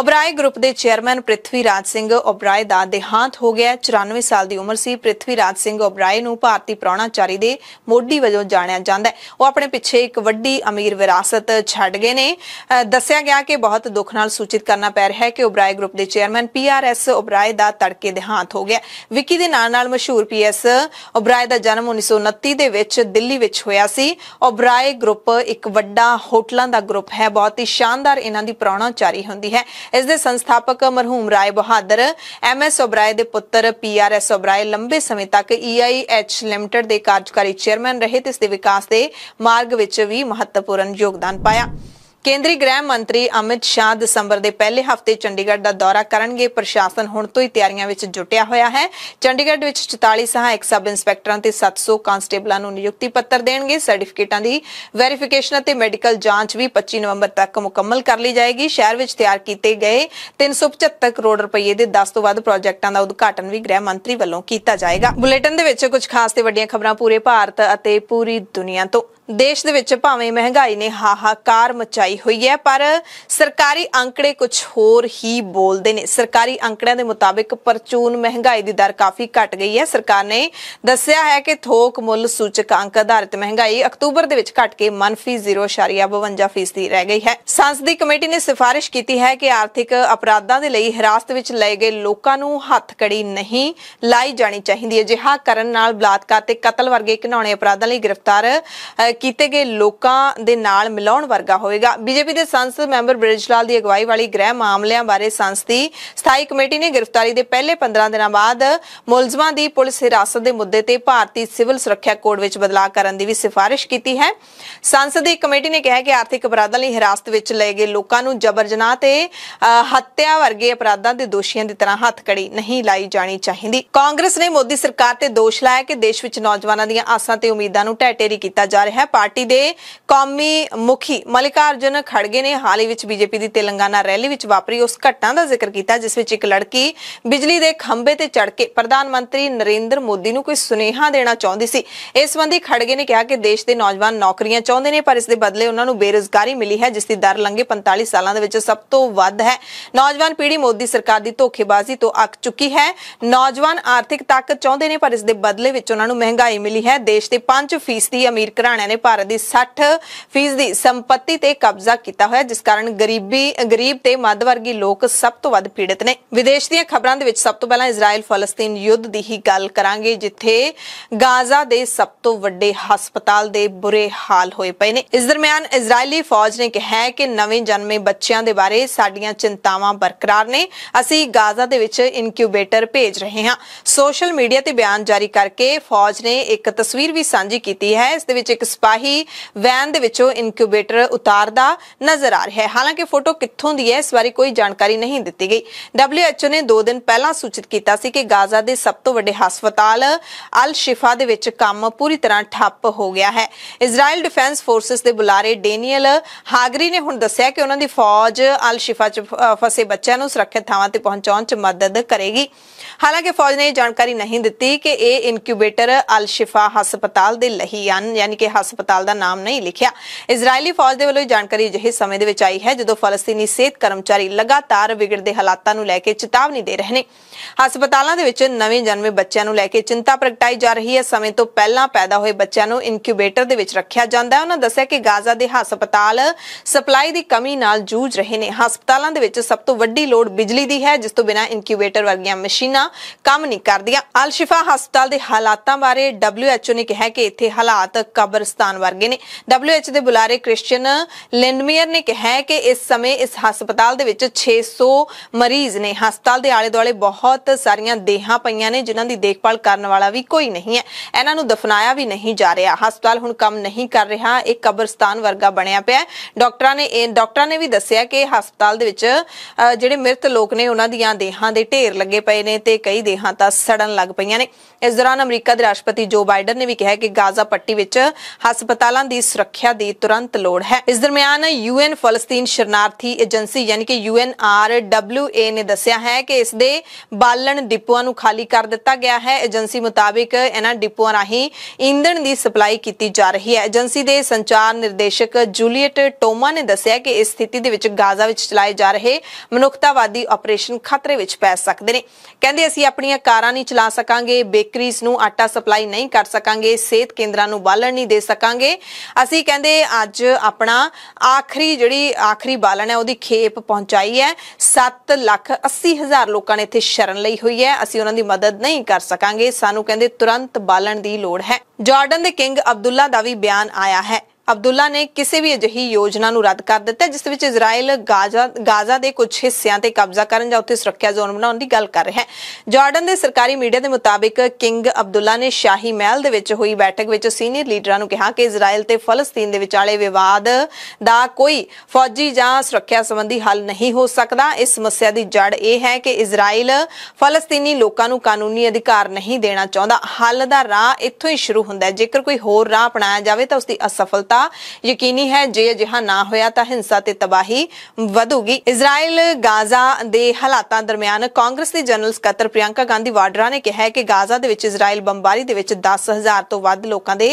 ਓਬਰਾਏ ਗਰੁੱਪ ਦੇ ਚੇਅਰਮੈਨ ਪ੍ਰਿਥਵੀ ਰਾਜ ਸਿੰਘ ਓਬਰਾਏ ਦਾ ਦੇਹਾਂਤ ਹੋ ਗਿਆ 94 ਸਾਲ ਦੀ ਉਮਰ ਸੀ ਪ੍ਰਿਥਵੀ ਰਾਜ ਸਿੰਘ ਓਬਰਾਏ ਨੂੰ ਭਾਰਤੀ ਪ੍ਰਾਣਾਚਾਰੀ ਦੇ ਮੋਢੀ ਵਜੋਂ ਜਾਣਿਆ ਜਾਂਦਾ ਹੈ ਉਹ ਆਪਣੇ ਪਿੱਛੇ ਇੱਕ ਵੱਡੀ ਅਮੀਰ ਵਿਰਾਸਤ ਛੱਡ ਗਏ ਨੇ ਦੱਸਿਆ ਗਿਆ ਕਿ ਬਹੁਤ ਦੁੱਖ ਨਾਲ ਸੂਚਿਤ ਕਰਨਾ ਪੈ ਰਿਹਾ ਹੈ ਕਿ ਓਬਰਾਏ ਗਰੁੱਪ ਦੇ ਚੇਅਰਮੈਨ ਪੀਆਰਐਸ ਓਬਰਾਏ ਦਾ ਤੜਕੇ ਦੇਹਾਂਤ ਹੋ ਗਿਆ ਵਿੱਕੀ ਦੇ ਨਾਲ ਨਾਲ ਮਸ਼ਹੂਰ ਪੀਐਸ ਓਬਰਾਏ ਦਾ ਜਨਮ 1929 ਦੇ ਵਿੱਚ ਦਿੱਲੀ ਵਿੱਚ ਹੋਇਆ ਸੀ ਓਬਰਾਏ ਗਰੁੱਪ ਇੱਕ ਵੱਡਾ ਹੋਟਲਾਂ ਦਾ ਗਰੁੱਪ ਹੈ ਬਹੁਤ ਹੀ ਸ਼ਾਨਦਾਰ ਇਹਨਾਂ ਦੀ ਪ੍ਰਾਣਾਚਾਰੀ ਹੁੰਦੀ ਹੈ ਇਸ ਦੇ ਸੰਸਥਾਪਕ ਮਰਹੂਮ ਰਾਏ ਬਹਾਦਰ ਐਮਐਸ ਓਬਰਾਏ ਦੇ ਪੁੱਤਰ ਪੀਆਰਐਸ ਓਬਰਾਏ ਲੰਬੇ ਸਮੇਂ ਤੱਕ ਈਆਈਐਚ ਲਿਮਟਿਡ ਦੇ ਕਾਰਜਕਾਰੀ ਚੇਅਰਮੈਨ ਰਹੇ ਤੇ ਇਸ ਦੇ ਵਿਕਾਸ ਦੇ ਮਾਰਗ ਵਿੱਚ ਵੀ ਮਹੱਤਵਪੂਰਨ ਯੋਗਦਾਨ ਪਾਇਆ ਕੇਂਦਰੀ ਗ੍ਰਹਿ ਮੰਤਰੀ ਅਮਿਤ ਸ਼ਾਹ ਦਸੰਬਰ ਦੇ ਪਹਿਲੇ ਹਫਤੇ ਚੰਡੀਗੜ੍ਹ ਦਾ ਦੌਰਾ ਕਰਨਗੇ ਪ੍ਰਸ਼ਾਸਨ ਹੁਣ ਤੋਂ ਹੀ ਤਿਆਰੀਆਂ ਵਿੱਚ ਜੁਟਿਆ ਹੋਇਆ ਹੈ ਚੰਡੀਗੜ੍ਹ ਵਿੱਚ 44 ਸਹਾਇਕ ਸਬ ਇੰਸਪੈਕਟਰਾਂ ਤੇ 700 ਕਾਂਸਟੇਬਲਾਂ ਨੂੰ ਨਿਯੁਕਤੀ ਪੱਤਰ ਦੇਣਗੇ ਸਰਟੀਫਿਕੇਟਾਂ ਦੀ ਵੈਰੀਫਿਕੇਸ਼ਨ ਅਤੇ ਮੈਡੀਕਲ ਜਾਂਚ ਵੀ 25 ਨਵੰਬਰ ਤੱਕ ਮੁਕੰਮਲ ਕਰ ਲਈ ਜਾਏਗੀ ਸ਼ਹਿਰ ਵਿੱਚ ਤਿਆਰ ਕੀਤੇ ਗਏ 375 ਕਰੋੜ ਰੁਪਏ ਦੇ 10 ਤੋਂ ਵੱਧ ਪ੍ਰੋਜੈਕਟਾਂ ਦਾ ਉਦਘਾਟਨ ਵੀ ਗ੍ਰਹਿ ਮੰਤਰੀ ਵੱਲੋਂ ਕੀਤਾ ਜਾਏਗਾ ਬੁਲੇਟਿਨ ਦੇ ਵਿੱਚ ਕੁਝ ਖਾਸ ਤੇ ਵੱਡੀਆਂ ਖਬਰਾਂ ਪੂਰੇ ਭਾਰਤ ਅਤੇ ਪੂਰੀ ਦੁਨੀਆ ਤੋਂ ਦੇਸ਼ ਦੇ ਵਿੱਚ ਭਾਵੇਂ ਮਹਿੰਗਾਈ ਨੇ ਹਾਹਾਕਾਰ ਮਚਾਈ ਹੋਈ ਹੈ ਪਰ ਸਰਕਾਰੀ ਅੰਕੜੇ ਕੁਝ ਹੋਰ ਹੀ ਬੋਲਦੇ ਨੇ ਸਰਕਾਰੀ ਅੰਕੜਿਆਂ ਦੇ ਮੁਤਾਬਕ ਪਰਚੂਨ ਮਹਿੰਗਾਈ ਦੀ ਦਰ ਕਾਫੀ ਘਟ ਗਈ ਹੈ ਸਰਕਾਰ ਨੇ ਦੱਸਿਆ ਹੈ ਕਿ ਥੋਕ ਮੁੱਲ ਸੂਚਕ ਅੰਕ ਆਧਾਰਿਤ ਮਹਿੰਗਾਈ ਅਕਤੂਬਰ ਦੇ ਵਿੱਚ ਘਟ ਕੇ ਮੰਨਫੀ 0.52% ਰਹਿ ਗਈ ਹੈ ਸੰਸਦੀ ਕਮੇਟੀ ਨੇ ਸਿਫਾਰਿਸ਼ ਕੀਤੀ ਹੈ ਕਿ ਆਰਥਿਕ ਅਪਰਾਧਾਂ ਦੇ ਲਈ ਹਿਰਾਸਤ ਵਿੱਚ ਲਏ ਗਏ ਲੋਕਾਂ ਨੂੰ ਹੱਥਕੜੀ ਨਹੀਂ ਲਾਈ ਜਾਣੀ ਚਾਹੀਦੀ ਹੈ ਜਿਹਾ ਕਰਨ ਨਾਲ ਬਲਾਤਕਾਰ ਤੇ ਕਤਲ ਵਰਗੇ ਘਿਨਾਉਣੇ ਅਪਰਾਧਾਂ ਲਈ ਗ੍ਰਿਫਤਾਰ ਕੀਤੇ ਗਏ ਲੋਕਾਂ ਦੇ ਨਾਲ ਮਿਲਾਉਣ ਵਰਗਾ ਹੋਵੇਗਾ ਬੀਜੇਪੀ ਦੇ ਸੰਸਦ ਮੈਂਬਰ ਬ੍ਰਿਜ ਲਾਲ ਦੀ ਅਗਵਾਈ ਵਾਲੀ ਗ੍ਰਹਿ ਮਾਮਲਿਆਂ ਬਾਰੇ ਸੰਸਦੀ ਸਥਾਈ ਕਮੇਟੀ ਨੇ ਗ੍ਰਿਫਤਾਰੀ ਦੇ ਪਹਿਲੇ 15 ਦਿਨਾਂ ਬਾਅਦ ਮੁਲਜ਼ਮਾਂ ਦੀ ਪੁਲਿਸ ਹਿਰਾਸਤ ਦੇ ਮੁੱਦੇ ਤੇ ਭਾਰਤੀ ਸਿਵਲ ਸੁਰੱਖਿਆ ਕੋਡ ਵਿੱਚ ਬਦਲਾਅ ਕਰਨ ਦੀ ਵੀ ਸਿਫਾਰਿਸ਼ ਕੀਤੀ ਹੈ ਸੰਸਦੀ ਕਮੇਟੀ ਨੇ ਕਿਹਾ ਕਿ ਆਰਥਿਕ ਅਪਰਾਧਾਂ ਲਈ ਹਿਰਾਸਤ ਵਿੱਚ ਲਏ ਗਏ ਲੋਕਾਂ ਨੂੰ ਜਬਰ ਜਨਾਹ ਤੇ ਹੱਤਿਆ ਵਰਗੇ ਅਪਰਾਧਾਂ ਦੇ ਦੋਸ਼ੀਆਂ ਦੀ ਤਰ੍ਹਾਂ ਹੱਥਕੜੀ ਨਹੀਂ ਲਾਈ ਜਾਣੀ ਚਾਹੀਦੀ ਕਾਂਗਰਸ ਨੇ ਮੋਦੀ ਸਰਕਾਰ ਤੇ ਦੋਸ਼ ਲਾਇਆ ਕਿ ਦੇਸ਼ ਵਿੱਚ ਨੌਜਵਾਨਾਂ ਦੀਆਂ ਆਸਾਂ ਤੇ ਉਮੀਦਾਂ ਨੂੰ ਟੈਟੇਰੀ ਕੀਤਾ ਜਾ ਰਿਹਾ ਹੈ ਹੈ ਪਾਰਟੀ ਦੇ ਕੌਮੀ ਮੁਖੀ ਮਲਿਕਾਰਜਨ ਖੜਗੇ ਨੇ ਹਾਲ ਹੀ ਵਿੱਚ ਬੀਜੇਪੀ ਦੀ ਤੇਲੰਗਾਨਾ ਰੈਲੀ ਵਿੱਚ ਵਾਪਰੀ ਉਸ ਘਟਨਾ ਦਾ ਜ਼ਿਕਰ ਕੀਤਾ ਜਿਸ ਵਿੱਚ ਇੱਕ ਲੜਕੀ ਬਿਜਲੀ ਦੇ ਖੰਭੇ ਤੇ ਚੜ ਕੇ ਪ੍ਰਧਾਨ ਮੰਤਰੀ ਨਰਿੰਦਰ ਮੋਦੀ ਨੂੰ ਕੋਈ ਸੁਨੇਹਾ ਦੇਣਾ ਚਾਹੁੰਦੀ ਸੀ ਇਸ ਸੰਬੰਧੀ ਖੜਗੇ ਨੇ ਕਿਹਾ ਕਿ ਦੇਸ਼ ਦੇ ਨੌਜਵਾਨ ਨੌਕਰੀਆਂ ਚਾਹੁੰਦੇ ਨੇ ਪਰ ਇਸ ਦੇ ਬਦਲੇ ਉਹਨਾਂ ਨੂੰ ਬੇਰੋਜ਼ਗਾਰੀ ਮਿਲੀ ਹੈ ਜਿਸ ਦੀ ਦਰ ਲੰਘੇ 45 ਸਾਲਾਂ ਦੇ ਵਿੱਚ ਸਭ ਤੋਂ ਵੱਧ ਹੈ ਨੌਜਵਾਨ ਪੀੜ੍ਹੀ ਮੋਦੀ ਸਰਕਾਰ ਦੀ ਧੋਖੇਬਾਜ਼ੀ ਤੋਂ ਅੱਕ ਚੁੱਕੀ ਹੈ ਨੌਜਵਾਨ ਆਰਥਿਕ ਤਾਕਤ ਚਾਹੁੰਦੇ ਨੇ ਪਰ ਇਸ ਦੇ ਬਦਲੇ ਵਿੱਚ ਉਹਨਾਂ ਨੂੰ ਮਹਿੰਗਾਈ ਮਿਲੀ ਹੈ ਦੇਸ਼ ਦੇ 5% ਅਮੀਰ ਘਰਾਣਿਆਂ ਨੇ ਭਾਰਤ ਦੀ 60% ਦੀ ਸੰਪਤੀ ਤੇ ਕਬਜ਼ਾ ਕੀਤਾ ਹੋਇਆ ਜਿਸ ਕਾਰਨ ਗਰੀਬੀ ਗਰੀਬ ਤੇ ਮੱਧ ਵਰਗੀ ਲੋਕ ਸਭ ਤੋਂ ਵੱਧ ਪੀੜਤ ਨੇ ਵਿਦੇਸ਼ ਦੀਆਂ ਖਬਰਾਂ ਦੇ ਵਿੱਚ ਸਭ ਤੋਂ ਪਹਿਲਾਂ ਇਜ਼ਰਾਈਲ ਫਲਸਤੀਨ ਯੁੱਧ ਦੀ ਹੀ ਗੱਲ ਕਰਾਂਗੇ ਜਿੱਥੇ ਗਾਜ਼ਾ ਦੇ ਸਭ ਤੋਂ ਵੱਡੇ ਹਸਪਤਾਲ ਦੇ ਬੁਰੇ ਹਾਲ ਹੋਏ ਪਏ ਨੇ ਇਸ ਦਰਮਿਆਨ ਇਜ਼ਰਾਈਲੀ ਫੌਜ ਨੇ ਕਿਹਾ ਕਿ ਨਵੇਂ ਜਨਮੇ ਬੱਚਿਆਂ ਦੇ ਬਾਰੇ ਸਾਡੀਆਂ ਚਿੰਤਾਵਾਂ ਬਰਕਰਾਰ ਨੇ ਅਸੀਂ ਗਾਜ਼ਾ ਦੇ ਵਿੱਚ ਇਨਕਿਊਬੇਟਰ ਭੇਜ ਰਹੇ ਹਾਂ ਸੋਸ਼ਲ ਮੀਡੀਆ ਤੇ ਬਿਆਨ ਜਾਰੀ ਕਰਕੇ ਫੌਜ ਨੇ ਇੱਕ ਤਸਵੀਰ ਵੀ ਸਾਂਝੀ ਕੀਤੀ ਹੈ ਇਸ ਦੇ ਵਿੱਚ ਇੱਕ ਸਿਪਾਹੀ ਵੈਨ ਦੇ ਵਿੱਚੋਂ ਇਨਕਿਊਬੇਟਰ ਉਤਾਰਦਾ ਨਜ਼ਰ ਆ ਰਿਹਾ ਹੈ ਹਾਲਾਂਕਿ ਫੋਟੋ ਕਿੱਥੋਂ ਦੀ ਹੈ ਇਸ ਬਾਰੇ ਕੋਈ ਜਾਣਕਾਰੀ ਨਹੀਂ ਦਿੱਤੀ ਗਈ WHO ਨੇ 2 ਦਿਨ ਪਹਿਲਾਂ ਸੂਚਿਤ ਕੀਤਾ ਸੀ ਕਿ ਗਾਜ਼ਾ ਦੇ ਸਭ ਤੋਂ ਵੱਡੇ ਹਸਪਤਾਲ ਅਲ ਸ਼ਿਫਾ ਦੇ ਵਿੱਚ ਕੰਮ ਪੂਰੀ ਤਰ੍ਹਾਂ ਠੱਪ ਹੋ ਗਿਆ ਹੈ ਇਜ਼ਰਾਈਲ ਡਿਫੈਂਸ ਫੋਰਸਸ ਦੇ ਬੁਲਾਰੇ ਡੇਨੀਅਲ ਹਾਗਰੀ ਨੇ ਹੁਣ ਦੱਸਿਆ ਕਿ ਉਹਨਾਂ ਦੀ ਫੌਜ ਅਲ ਸ਼ਿਫਾ ਚ ਫਸੇ ਬੱਚਿਆਂ ਨੂੰ ਸੁਰੱਖਿਅਤ ਥਾਵਾਂ ਤੇ ਪਹੁੰਚਾਉਣ ਚ ਮਦਦ ਕਰੇਗੀ ਹਾਲਾਂਕਿ ਫੌਜ ਨੇ ਇਹ ਜਾਣਕਾਰੀ ਨਹੀਂ ਦਿੱਤੀ ਕਿ ਇਹ ਇਨਕਿਊਬੇਟਰ ਅਲ ਸ਼ਿਫਾ ਹਸਪਤਾਲ ਦੇ ਲਈ ਹਨ ਯਾਨੀ ਕਿ ਹਸਪਤਾਲ ਦਾ ਨਾਮ ਨਹੀਂ ਲਿਖਿਆ ਇਜ਼ਰਾਈਲੀ ਫੌਜ ਦੇ ਵੱਲੋਂ ਜਾਣਕਾਰੀ ਅਜਿਹੇ ਸਮੇਂ ਦੇ ਵਿੱਚ ਆਈ ਹੈ ਜਦੋਂ ਫਲਸਤੀਨੀ ਸਿਹਤ ਕਰਮਚਾਰੀ ਲਗਾਤਾਰ ਵਿਗੜਦੇ ਹਾਲਾਤਾਂ ਨੂੰ ਲੈ ਕੇ ਚੇਤਾਵਨੀ ਦੇ ਰਹੇ ਨੇ ਹਸਪਤਾਲਾਂ ਦੇ ਵਿੱਚ ਨਵੇਂ ਜਨਮੇ ਬੱਚਿਆਂ ਨੂੰ ਲੈ ਕੇ ਚਿੰਤਾ ਪ੍ਰਗਟਾਈ ਜਾ ਰਹੀ ਹੈ ਸਮੇਂ ਤੋਂ ਪਹਿਲਾਂ ਪੈਦਾ ਹੋਏ ਬੱਚਿਆਂ ਨੂੰ ਇਨਕਿਊਬੇਟਰ ਦੇ ਵਿੱਚ ਰੱਖਿਆ ਜਾਂਦਾ ਹੈ ਉਹਨਾਂ ਦੱਸਿਆ ਕਿ ਗਾਜ਼ਾ ਦੇ ਹਸਪਤਾਲ ਸਪਲਾਈ ਦੀ ਕਮੀ ਨਾਲ ਜੂਝ ਰਹੇ ਨੇ ਹਸਪਤਾਲਾਂ ਦੇ ਵਿੱਚ ਸਭ ਤੋਂ ਵੱਡੀ ਲੋੜ ਬਿਜਲੀ ਦੀ ਹੈ ਜਿਸ ਤੋਂ ਬਿਨਾ ਇਨਕਿਊਬੇਟਰ ਵਰਗੀਆਂ ਮਸ਼ੀਨਾਂ ਕੰਮ ਨਹੀਂ ਕਰਦੀਆਂ ਅਲ ਸ਼ਿਫਾ ਹਸਪਤਾਲ ਦੇ ਹਾਲਾਤਾਂ ਬਾਰੇ WHO ਨੇ ਕਿਹਾ ਕਿ ਇੱਥੇ ਹਾਲਾਤ ਕਬਰਸਤਾਨ ਵਰਗੇ ਨੇ WHO ਦੇ ਬੁਲਾਰੇ ਕ੍ਰਿਸਚੀਅਨ ਲਿੰਡਮੀਅਰ ਨੇ ਕਿਹਾ ਕਿ ਇਸ ਸਮੇਂ ਇਸ ਹਸਪਤਾਲ ਦੇ ਵਿੱਚ 600 ਮਰੀਜ਼ ਨੇ ਹਸਪਤਾਲ ਦੇ ਆਲੇ-ਦੁਆਲੇ ਬਹੁਤ ਬਹੁਤ ਸਾਰੀਆਂ ਦੇਹਾਂ ਪਈਆਂ ਨੇ ਜਿਨ੍ਹਾਂ ਦੀ ਦੇਖਭਾਲ ਕਰਨ ਵਾਲਾ ਵੀ ਕੋਈ ਨਹੀਂ ਹੈ ਇਹਨਾਂ ਨੂੰ ਦਫਨਾਇਆ ਵੀ ਨਹੀਂ ਜਾ ਰਿਹਾ ਹਸਪਤਾਲ ਹੁਣ ਕੰਮ ਨਹੀਂ ਕਰ ਰਿਹਾ ਇਹ ਕਬਰਸਤਾਨ ਵਰਗਾ ਬਣਿਆ ਪਿਆ ਡਾਕਟਰਾਂ ਨੇ ਇਹ ਡਾਕਟਰਾਂ ਨੇ ਵੀ ਦੱਸਿਆ ਕਿ ਹਸਪਤਾਲ ਦੇ ਵਿੱਚ ਜਿਹੜੇ ਮ੍ਰਿਤ ਲੋਕ ਨੇ ਉਹਨਾਂ ਦੀਆਂ ਦੇਹਾਂ ਦੇ ਢੇਰ ਲੱਗੇ ਪਏ ਨੇ ਤੇ ਕਈ ਦੇਹਾਂ ਤਾਂ ਸੜਨ ਲੱਗ ਪਈਆਂ ਨੇ ਇਸ ਦੌਰਾਨ ਅਮਰੀਕਾ ਦੇ ਰਾਸ਼ਟਰਪਤੀ ਜੋ ਬਾਈਡਨ ਨੇ ਵੀ ਕਿਹਾ ਕਿ ਗਾਜ਼ਾ ਪੱਟੀ ਵਿੱਚ ਹਸਪਤਾਲਾਂ ਦੀ ਸੁਰੱਖਿਆ ਦੀ ਤੁਰੰਤ ਲੋੜ ਹੈ ਇਸ ਦਰਮਿਆਨ ਯੂਐਨ ਫਲਸਤੀਨ ਸ਼ਰਨਾਰਥੀ ਏਜੰਸੀ ਯਾਨੀ ਕਿ ਯੂਐਨਆਰਡਬਲਯੂਏ ਨੇ ਦੱਸਿਆ ਹੈ ਕਿ ਇਸ ਦੇ ਬਾਲਣ ਡਿਪੂਆਂ ਨੂੰ ਖਾਲੀ ਕਰ ਦਿੱਤਾ ਗਿਆ ਹੈ ਏਜੰਸੀ ਮੁਤਾਬਿਕ ਇਹਨਾਂ ਡਿਪੂਆਂ ਰਾਹੀਂ ਇੰਧਣ ਦੀ ਸਪਲਾਈ ਕੀਤੀ ਜਾ ਰਹੀ ਹੈ ਏਜੰਸੀ ਦੇ ਸੰਚਾਰ ਨਿਰਦੇਸ਼ਕ ਜੂਲੀਅਟ ਟੋਮਾ ਨੇ ਦੱਸਿਆ ਕਿ ਇਸ ਸਥਿਤੀ ਦੇ ਵਿੱਚ ਗਾਜ਼ਾ ਵਿੱਚ ਚਲਾਏ ਜਾ ਰਹੇ ਮਨੁੱਖਤਾਵਾਦੀ ਆਪਰੇਸ਼ਨ ਖਤਰੇ ਵਿੱਚ ਪੈ ਸਕਦੇ ਨੇ ਕਹਿੰਦੇ ਅਸੀਂ ਆਪਣੀਆਂ ਕਾਰਾਂ ਨਹੀਂ ਚਲਾ ਸਕਾਂਗੇ ਬੇਕਰੀਜ਼ ਨੂੰ ਆਟਾ ਸਪਲਾਈ ਨਹੀਂ ਕਰ ਸਕਾਂਗੇ ਸਿਹਤ ਕੇਂਦਰਾਂ ਨੂੰ ਬਾਲਣ ਨਹੀਂ ਦੇ ਸਕਾਂਗੇ ਅਸੀਂ ਕਹਿੰਦੇ ਅੱਜ ਆਪਣਾ ਆਖਰੀ ਜਿਹੜੀ ਆਖਰੀ ਬਾਲਣ ਹੈ ਉਹਦੀ ਖੇਪ ਪਹੁੰਚਾਈ ਹੈ 7 ਲੱਖ 80 ਹਜ਼ਾਰ ਲੋਕਾਂ ਨੇ ਇੱਥੇ ਸ਼ਰਨ ਲਈ ਹੋਈ ਹੈ ਅਸੀਂ ਉਹਨਾਂ ਦੀ ਮਦਦ ਨਹੀਂ ਕਰ ਸਕਾਂਗੇ ਸਾਨੂੰ ਕਹਿੰਦੇ ਤੁਰੰਤ ਬਾਲਣ ਦੀ ਲੋੜ ਹੈ ਜਾਰਡਨ ਦੇ ਕਿੰਗ ਅਬਦੁੱਲਾ ਦਾ ਵੀ ਬਿਆਨ ਆਇਆ ਹੈ ਅਬਦੁੱਲਾ ਨੇ ਕਿਸੇ ਵੀ ਅਜਿਹੀ ਯੋਜਨਾ ਨੂੰ ਰੱਦ ਕਰ ਦਿੱਤਾ ਜਿਸ ਵਿੱਚ ਇਜ਼ਰਾਈਲ ਗਾਜ਼ਾ ਗਾਜ਼ਾ ਦੇ ਕੁਝ ਹਿੱਸਿਆਂ ਤੇ ਕਬਜ਼ਾ ਕਰਨ ਜਾਂ ਉੱਥੇ ਸੁਰੱਖਿਆ ਜ਼ੋਨ ਬਣਾਉਣ ਦੀ ਗੱਲ ਕਰ ਰਿਹਾ ਹੈ ਜਾਰਡਨ ਦੇ ਸਰਕਾਰੀ ਮੀਡੀਆ ਦੇ ਮੁਤਾਬਕ ਕਿੰਗ ਅਬਦੁੱਲਾ ਨੇ ਸ਼ਾਹੀ ਮਹਿਲ ਦੇ ਵਿੱਚ ਹੋਈ ਬੈਠਕ ਵਿੱਚ ਸੀਨੀਅਰ ਲੀਡਰਾਂ ਨੂੰ ਕਿਹਾ ਕਿ ਇਜ਼ਰਾਈਲ ਤੇ ਫਲਸਤੀਨ ਦੇ ਵਿਚਾਲੇ ਵਿਵਾਦ ਦਾ ਕੋਈ ਫੌਜੀ ਜਾਂ ਸੁਰੱਖਿਆ ਸੰਬੰਧੀ ਹੱਲ ਨਹੀਂ ਹੋ ਸਕਦਾ ਇਸ ਸਮੱਸਿਆ ਦੀ ਜੜ ਇਹ ਹੈ ਕਿ ਇਜ਼ਰਾਈਲ ਫਲਸਤੀਨੀ ਲੋਕਾਂ ਨੂੰ ਕਾਨੂੰਨੀ ਅਧਿਕਾਰ ਨਹੀਂ ਦੇਣਾ ਚਾਹੁੰਦਾ ਹੱਲ ਦਾ ਰਾਹ ਇੱਥੋਂ ਹੀ ਸ਼ੁਰੂ ਹੁੰਦਾ ਹੈ ਜੇਕਰ ਕੋਈ ਹੋਰ ਰਾਹ ਅਪਣਾਇਆ ਜਾਵੇ ਤਾਂ ਉਸ ਦੀ ਅਸਫਲਤਾ ਹੋਵੇਗਾ ਯਕੀਨੀ ਹੈ ਜੇ ਅਜਿਹਾ ਨਾ ਹੋਇਆ ਤਾਂ ਹਿੰਸਾ ਤੇ ਤਬਾਹੀ ਵਧੂਗੀ ਇਜ਼ਰਾਈਲ ਗਾਜ਼ਾ ਦੇ ਹਾਲਾਤਾਂ ਦਰਮਿਆਨ ਕਾਂਗਰਸ ਦੀ ਜਨਰਲ ਸਕੱਤਰ ਪ੍ਰਿਯੰਕਾ ਗਾਂਧੀ ਵਾਡਰਾ ਨੇ ਕਿਹਾ ਹੈ ਕਿ ਗਾਜ਼ਾ ਦੇ ਵਿੱਚ ਇਜ਼ਰਾਈਲ ਬੰਬਾਰੀ ਦੇ ਵਿੱਚ 10000 ਤੋਂ ਵੱਧ ਲੋਕਾਂ ਦੇ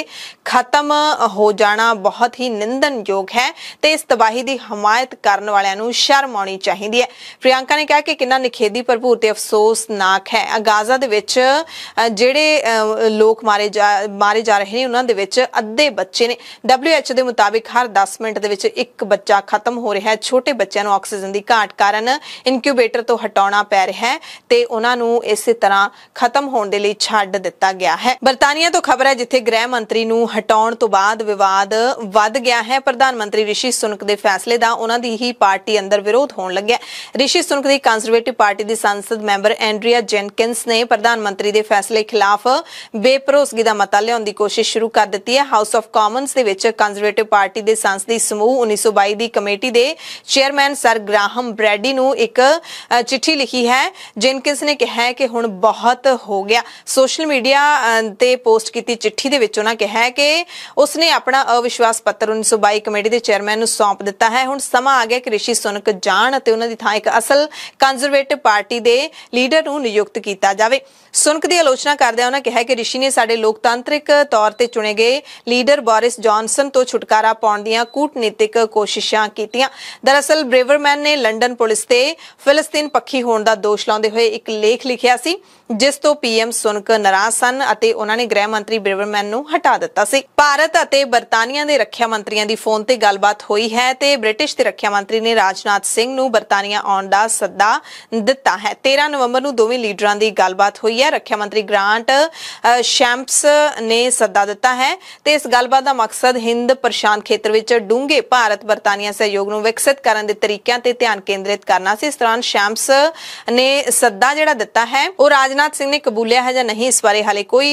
ਖਤਮ ਹੋ ਜਾਣਾ ਬਹੁਤ ਹੀ ਨਿੰਦਨਯੋਗ ਹੈ ਤੇ ਇਸ ਤਬਾਹੀ ਦੀ ਹਮਾਇਤ ਕਰਨ ਵਾਲਿਆਂ ਨੂੰ ਸ਼ਰਮ ਆਉਣੀ ਚਾਹੀਦੀ ਹੈ ਪ੍ਰਿਯੰਕਾ ਨੇ ਕਿਹਾ ਕਿ ਕਿੰਨਾ ਨਿਖੇਦੀ ਭਰਪੂਰ ਤੇ ਅਫਸੋਸਨਾਕ ਹੈ ਗਾਜ਼ਾ ਦੇ ਵਿੱਚ ਜਿਹੜੇ ਲੋਕ ਮਾਰੇ ਜਾ ਮਾਰੇ ਜਾ ਰਹੇ ਨੇ ਉਹਨਾਂ ਦੇ ਵਿੱਚ ਅੱਧੇ ਬੱਚੇ ਨੇ ਡਬਲਯੂਐਚਓ ਦੇ ਮੁਤਾਬਿਕ ਹਰ 10 ਮਿੰਟ ਦੇ ਵਿੱਚ ਇੱਕ ਬੱਚਾ ਖਤਮ ਹੋ ਰਿਹਾ ਹੈ ਛੋਟੇ ਬੱਚਿਆਂ ਨੂੰ ਆਕਸੀਜਨ ਦੀ ਘਾਟ ਕਾਰਨ ਇਨਕਿਊਬੇਟਰ ਤੋਂ ਹਟਾਉਣਾ ਪੈ ਰਿਹਾ ਹੈ ਤੇ ਉਹਨਾਂ ਨੂੰ ਇਸੇ ਤਰ੍ਹਾਂ ਖਤਮ ਹੋਣ ਦੇ ਲਈ ਛੱਡ ਦਿੱਤਾ ਗਿਆ ਹੈ ਬਰਤਾਨੀਆ ਤੋਂ ਖਬਰ ਹੈ ਜਿੱਥੇ ਗ੍ਰਹਿ ਮੰਤਰੀ ਨੂੰ ਹਟਾਉਣ ਤੋਂ ਬਾਅਦ ਵਿਵਾਦ ਵੱਧ ਗਿਆ ਹੈ ਪ੍ਰਧਾਨ ਮੰਤਰੀ ਰਿਸ਼ੀ ਸੁਨਕ ਦੇ ਫੈਸਲੇ ਦਾ ਉਹਨਾਂ ਦੀ ਹੀ ਪਾਰਟੀ ਅੰਦਰ ਵਿਰੋਧ ਹੋਣ ਲੱਗਿਆ ਰਿਸ਼ੀ ਸੁਨਕ ਦੀ ਕੰਜ਼ਰਵੇਟਿਵ ਪਾਰਟੀ ਦੀ ਸੰਸਦ ਮੈਂਬਰ ਐਂਡਰੀਆ ਜੈਨਕਿੰਸ ਨੇ ਪ੍ਰਧਾਨ ਮੰਤਰੀ ਦੇ ਫੈਸਲੇ ਖਿਲਾਫ ਬੇਪਰੋਸਗੀ ਦਾ ਮਤਾ ਲਿਆਉਣ ਦੀ ਕੋਸ਼ਿਸ਼ ਸ਼ੁਰੂ ਕਰ ਦਿੱਤੀ ਹੈ ਹਾਊਸ ਆਫ ਕਾਮਨਸ ਦੇ ਵਿੱਚ ਕੰਜ਼ਰਵੇਟਿਵ ਪਾਰਟੀ ਦੇ ਸੰਸਦੀ ਸਮੂਹ 1922 ਦੀ ਕਮੇਟੀ ਦੇ ਚੇਅਰਮੈਨ ਸਰ ਗ੍ਰਾਹਮ ਬ੍ਰੈਡੀ ਨੂੰ ਇੱਕ ਚਿੱਠੀ ਲਿਖੀ ਹੈ ਜਿਨਕਿਸ ਨੇ ਕਿਹਾ ਹੈ ਕਿ ਹੁਣ ਬਹੁਤ ਹੋ ਗਿਆ ਸੋਸ਼ਲ ਮੀਡੀਆ ਤੇ ਪੋਸਟ ਕੀਤੀ ਚਿੱਠੀ ਦੇ ਵਿੱਚ ਉਹਨਾਂ ਕਿਹਾ ਹੈ ਕਿ ਉਸਨੇ ਆਪਣਾ ਅਵਿਸ਼ਵਾਸ ਪੱਤਰ 1922 ਕਮੇਟੀ ਦੇ ਚੇਅਰਮੈਨ ਨੂੰ ਸੌਂਪ ਦਿੱਤਾ ਹੈ ਹੁਣ ਸਮਾਂ ਆ ਗਿਆ ਕਿ ਰਿਸ਼ੀ ਸੁਨਕ ਜਾਣ ਅਤੇ ਉਹਨਾਂ ਦੀ ਥਾਂ ਇੱਕ ਅਸਲ ਕੰਜ਼ਰਵੇਟਿਵ ਪਾਰਟੀ ਦੇ ਲੀਡਰ ਨੂੰ ਨਿਯੁਕਤ ਕੀਤਾ ਜਾਵੇ ਸੁਨਕ ਦੀ ਆਲੋਚਨਾ ਕਰਦਿਆਂ ਉਹਨਾਂ ਕਿਹਾ ਕਿ ਰਿਸ਼ੀ ਨੇ ਸਾਡੇ ਲੋਕਤੰਤਰਿਕ ਤੌਰ ਤੇ ਚੁਣੇ ਗਏ ਲੀਡਰ ਬੋਰਿਸ ਜੌਨਸਨ ਬੰਧਨ ਤੋਂ ਛੁਟਕਾਰਾ ਪਾਉਣ ਦੀਆਂ ਕੂਟਨੀਤਿਕ ਕੋਸ਼ਿਸ਼ਾਂ ਕੀਤੀਆਂ ਦਰਅਸਲ ਬ੍ਰੇਵਰਮੈਨ ਨੇ ਲੰਡਨ ਪੁਲਿਸ ਤੇ ਫਿਲਸਤੀਨ ਪੱਖੀ ਹੋਣ ਦਾ ਦੋਸ਼ ਲਾਉਂਦੇ ਹੋਏ ਇੱਕ ਲੇਖ ਲਿਖਿਆ ਸੀ ਜਿਸ ਤੋਂ ਪੀਐਮ ਸੁਨਕ ਨਰਾਜ਼ ਸਨ ਅਤੇ ਉਹਨਾਂ ਨੇ ਗ੍ਰਹਿ ਮੰਤਰੀ ਬ੍ਰਿਵਰਮੈਨ ਨੂੰ ਹਟਾ ਦਿੱਤਾ ਸੀ ਭਾਰਤ ਅਤੇ ਬਰਤਾਨੀਆ ਦੇ ਰੱਖਿਆ ਮੰਤਰੀਆਂ ਦੀ ਫੋਨ ਤੇ ਗੱਲਬਾਤ ਹੋਈ ਹੈ ਤੇ ਬ੍ਰਿਟਿਸ਼ ਦੇ ਰੱਖਿਆ ਮੰਤਰੀ ਨੇ ਰਾਜਨਾਥ ਸਿੰਘ ਨੂੰ ਬਰਤਾਨੀਆ ਆਉਣ ਦਾ ਸੱਦਾ ਦਿੱਤਾ ਹੈ 13 ਨਵੰਬਰ ਨੂੰ ਦੋਵੇਂ ਲੀਡਰਾਂ ਦੀ ਗੱਲਬਾਤ ਹੋਈ ਹੈ ਰੱਖਿਆ ਮੰਤਰੀ ਗ੍ਰਾਂਟ ਸ਼ੈਂਪਸ ਨੇ ਸੱਦਾ ਦਿੱਤਾ ਹੈ ਤੇ ਇਸ ਗੱਲਬਾਤ ਦਾ ਮਕਸਦ ਹਿੰਦ ਪ੍ਰਸ਼ਾਂਤ ਖੇਤਰ ਵਿੱਚ ਡੂੰਘੇ ਭਾਰਤ ਬਰਤਾਨੀਆ ਸਹਿਯੋਗ ਨੂੰ ਵਿਕਸਿਤ ਕਰਨ ਦੇ ਤਰੀਕਿਆਂ ਤੇ ਧਿਆਨ ਕੇਂਦਰਿਤ ਕਰਨਾ ਸੀ ਇਸ ਦੌਰਾਨ ਸ਼ੈਂਪਸ ਨੇ ਸੱਦਾ ਜਿਹੜਾ ਦਿੱਤਾ ਹੈ ਉਹ ਰਾਜ ਰਾਜਨਾਥ ਸਿੰਘ ਨੇ ਕਬੂਲਿਆ ਹੈ ਜਾਂ ਨਹੀਂ ਇਸ ਬਾਰੇ ਹਾਲੇ ਕੋਈ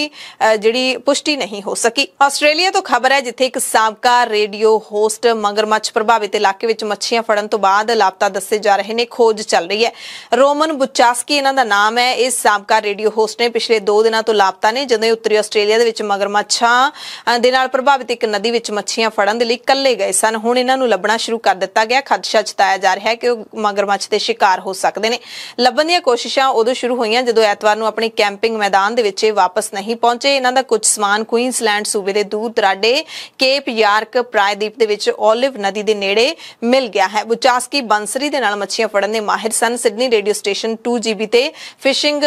ਜਿਹੜੀ ਪੁਸ਼ਟੀ ਨਹੀਂ ਹੋ ਸਕੀ ਆਸਟ੍ਰੇਲੀਆ ਤੋਂ ਖਬਰ ਹੈ ਜਿੱਥੇ ਇੱਕ ਸਾਬਕਾ ਰੇਡੀਓ ਹੋਸਟ ਮਗਰਮੱਛ ਪ੍ਰਭਾਵਿਤ ਇਲਾਕੇ ਵਿੱਚ ਮੱਛੀਆਂ ਫੜਨ ਤੋਂ ਬਾਅਦ ਲਾਪਤਾ ਦੱਸੇ ਜਾ ਰਹੇ ਨੇ ਖੋਜ ਚੱਲ ਰਹੀ ਹੈ ਰੋਮਨ ਬੁਚਾਸਕੀ ਇਹਨਾਂ ਦਾ ਨਾਮ ਹੈ ਇਸ ਸਾਬਕਾ ਰੇਡੀਓ ਹੋਸਟ ਨੇ ਪਿਛਲੇ 2 ਦਿਨਾਂ ਤੋਂ ਲਾਪਤਾ ਨੇ ਜਦੋਂ ਉੱਤਰੀ ਆਸਟ੍ਰੇਲੀਆ ਦੇ ਵਿੱਚ ਮਗਰਮੱਛਾਂ ਦੇ ਨਾਲ ਪ੍ਰਭਾਵਿਤ ਇੱਕ ਨਦੀ ਵਿੱਚ ਮੱਛੀਆਂ ਫੜਨ ਦੇ ਲਈ ਇਕੱਲੇ ਗਏ ਸਨ ਹੁਣ ਇਹਨਾਂ ਨੂੰ ਲੱਭਣਾ ਸ਼ੁਰੂ ਕਰ ਦਿੱਤਾ ਗਿਆ ਖਦਸ਼ਾ ਜਤਾਇਆ ਜਾ ਰਿਹਾ ਹੈ ਕਿ ਉਹ ਮਗਰਮੱਛ ਦੇ ਸ਼ਿਕਾਰ ਹੋ ਸਕਦੇ ਨੇ ਲੱਭਣ ਦੀਆਂ ਕੋਸ਼ਿਸ਼ਾਂ ਉਦੋਂ ਸ਼ੁਰੂ ਹੋਈਆਂ ਜਦੋਂ ਐਤਵਾਰ ਸ਼ਨੀਵਾਰ ਨੂੰ ਆਪਣੇ ਕੈਂਪਿੰਗ ਮੈਦਾਨ ਦੇ ਵਿੱਚ ਵਾਪਸ ਨਹੀਂ ਪਹੁੰਚੇ ਇਹਨਾਂ ਦਾ ਕੁਝ ਸਮਾਨ ਕੁਈਨਸਲੈਂਡ ਸੂਬੇ ਦੇ ਦੂਰ ਦਰਾਡੇ ਕੇਪ ਯਾਰਕ ਪ੍ਰਾਇਦੀਪ ਦੇ ਵਿੱਚ ਓਲਿਵ ਨਦੀ ਦੇ ਨੇੜੇ ਮਿਲ ਗਿਆ ਹੈ ਬੁਚਾਸਕੀ ਬੰਸਰੀ ਦੇ ਨਾਲ ਮੱਛੀਆਂ ਫੜਨ ਦੇ ਮਾਹਿਰ ਸਨ ਸਿਡਨੀ ਰੇਡੀਓ ਸਟੇਸ਼ਨ 2GB ਤੇ ਫਿਸ਼ਿੰਗ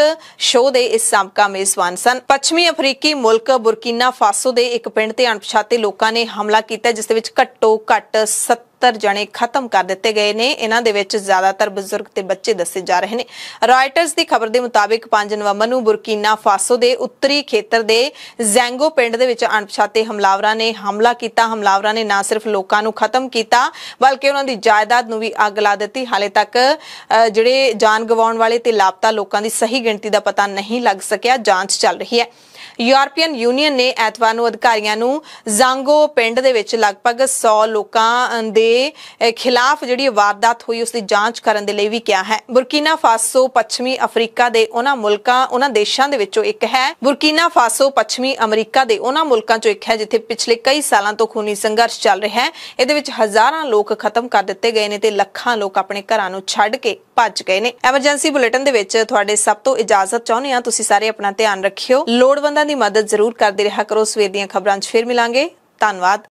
ਸ਼ੋਅ ਦੇ ਇਸ ਸਾਬਕਾ ਮੇਜ਼ਬਾਨ ਸਨ ਪੱਛਮੀ ਅਫਰੀਕੀ ਮੁਲਕ ਬੁਰਕੀਨਾ ਫਾਸੋ ਦੇ ਇੱਕ ਪਿੰਡ ਤੇ ਅਣਪਛਾਤੇ ਲੋਕਾਂ ਨੇ ਹਮਲਾ ਕੀਤਾ ਜਿਸ ਦੇ ਵਿੱਚ ਘੱਟੋ ਘੱਟ 70 ਜਣੇ ਖਤਮ ਕਰ ਦਿੱਤੇ ਗਏ ਨੇ ਇਹਨਾਂ ਦੇ ਵਿੱਚ ਜ਼ਿਆਦਾਤਰ ਬਜ਼ੁਰਗ ਤੇ ਬੱਚੇ ਦੱਸੇ ਜਾ ਰਹੇ ਨੇ ਰਾਇਟਰਸ ਦੀ ਖਬਰ ਦੇ ਮੁਤਾਬਿਕ 5 ਨਵੰਬਰ ਨੂੰ ਬੁਰਕੀਨਾ ਫਾਸੋ ਦੇ ਉੱਤਰੀ ਖੇਤਰ ਦੇ ਜ਼ੈਂਗੋ ਪਿੰਡ ਦੇ ਵਿੱਚ ਅਣਪਛਾਤੇ ਹਮਲਾਵਰਾਂ ਨੇ ਹਮਲਾ ਕੀਤਾ ਹਮਲਾਵਰਾਂ ਨੇ ਨਾ ਸਿਰਫ ਲੋਕਾਂ ਨੂੰ ਖਤਮ ਕੀਤਾ ਬਲਕਿ ਉਹਨਾਂ ਦੀ ਜਾਇਦਾਦ ਨੂੰ ਵੀ ਅੱਗ ਲਾ ਦਿੱਤੀ ਹਾਲੇ ਤੱਕ ਜਿਹੜੇ ਜਾਨ ਗਵਾਉਣ ਵਾਲੇ ਤੇ ਲਾਪਤਾ ਲੋਕਾਂ ਦੀ ਸਹੀ ਗਿਣਤੀ ਦਾ ਪਤਾ ਨਹੀਂ ਲੱਗ ਸਕਿਆ ਜਾਂਚ ਚੱਲ ਰਹੀ ਹੈ ਯੂਰਪੀਅਨ ਯੂਨੀਅਨ ਨੇ ਐਤਵਾਰ ਨੂੰ ਅਧਿਕਾਰੀਆਂ ਨੂੰ ਜ਼ਾਂਗੋ ਪਿੰਡ ਦੇ ਵਿੱਚ ਲਗਭਗ 100 ਲੋਕਾਂ ਦੇ ਖਿਲਾਫ ਜਿਹੜੀ ਵਾਰਦਾਤ ਹੋਈ ਉਸ ਦੀ ਜਾਂਚ ਕਰਨ ਦੇ ਲਈ ਵੀ ਕਿਹਾ ਹੈ ਬੁਰਕੀਨਾ ਫਾਸੋ ਪੱਛਮੀ ਅਫਰੀਕਾ ਦੇ ਉਹਨਾਂ ਮੁਲਕਾਂ ਉਹਨਾਂ ਦੇਸ਼ਾਂ ਦੇ ਵਿੱਚੋਂ ਇੱਕ ਹੈ ਬੁਰਕੀਨਾ ਫਾਸੋ ਪੱਛਮੀ ਅਮਰੀਕਾ ਦੇ ਉਹਨਾਂ ਮੁਲਕਾਂ ਚੋਂ ਇੱਕ ਹੈ ਜਿੱਥੇ ਪਿਛਲੇ ਕਈ ਸਾਲਾਂ ਤੋਂ ਖੂਨੀ ਸੰਘਰਸ਼ ਚੱਲ ਰਿਹਾ ਹੈ ਇਹਦੇ ਵਿੱਚ ਹਜ਼ਾਰਾਂ ਲੋਕ ਖਤਮ ਕਰ ਦਿੱਤੇ ਗਏ ਨੇ ਤੇ ਲੱਖਾਂ ਲੋਕ ਆਪਣੇ ਘਰਾਂ ਨੂੰ ਛੱਡ ਕੇ ਭੱਜ ਗਏ ਨੇ ਐਮਰਜੈਂਸੀ ਬੁਲੇਟਿਨ ਦੇ ਵਿੱਚ ਤੁਹਾਡੇ ਸਭ ਤੋਂ ਇਜਾਜ਼ਤ ਚਾਹੁੰਦੇ ਆ ਤੁਸੀਂ ਸਾਰੇ ਆਪਣਾ ਧਿਆਨ ਰੱਖਿਓ ਲੋੜਵੰਦਾਂ ਦੀ ਮਦਦ ਜ਼ਰੂਰ ਕਰਦੇ ਰਿਹਾ ਕਰੋ ਸਵੇਰ ਦੀਆਂ ਖਬਰਾਂ 'ਚ ਫੇਰ ਮਿਲਾਂਗੇ ਧੰਨਵਾਦ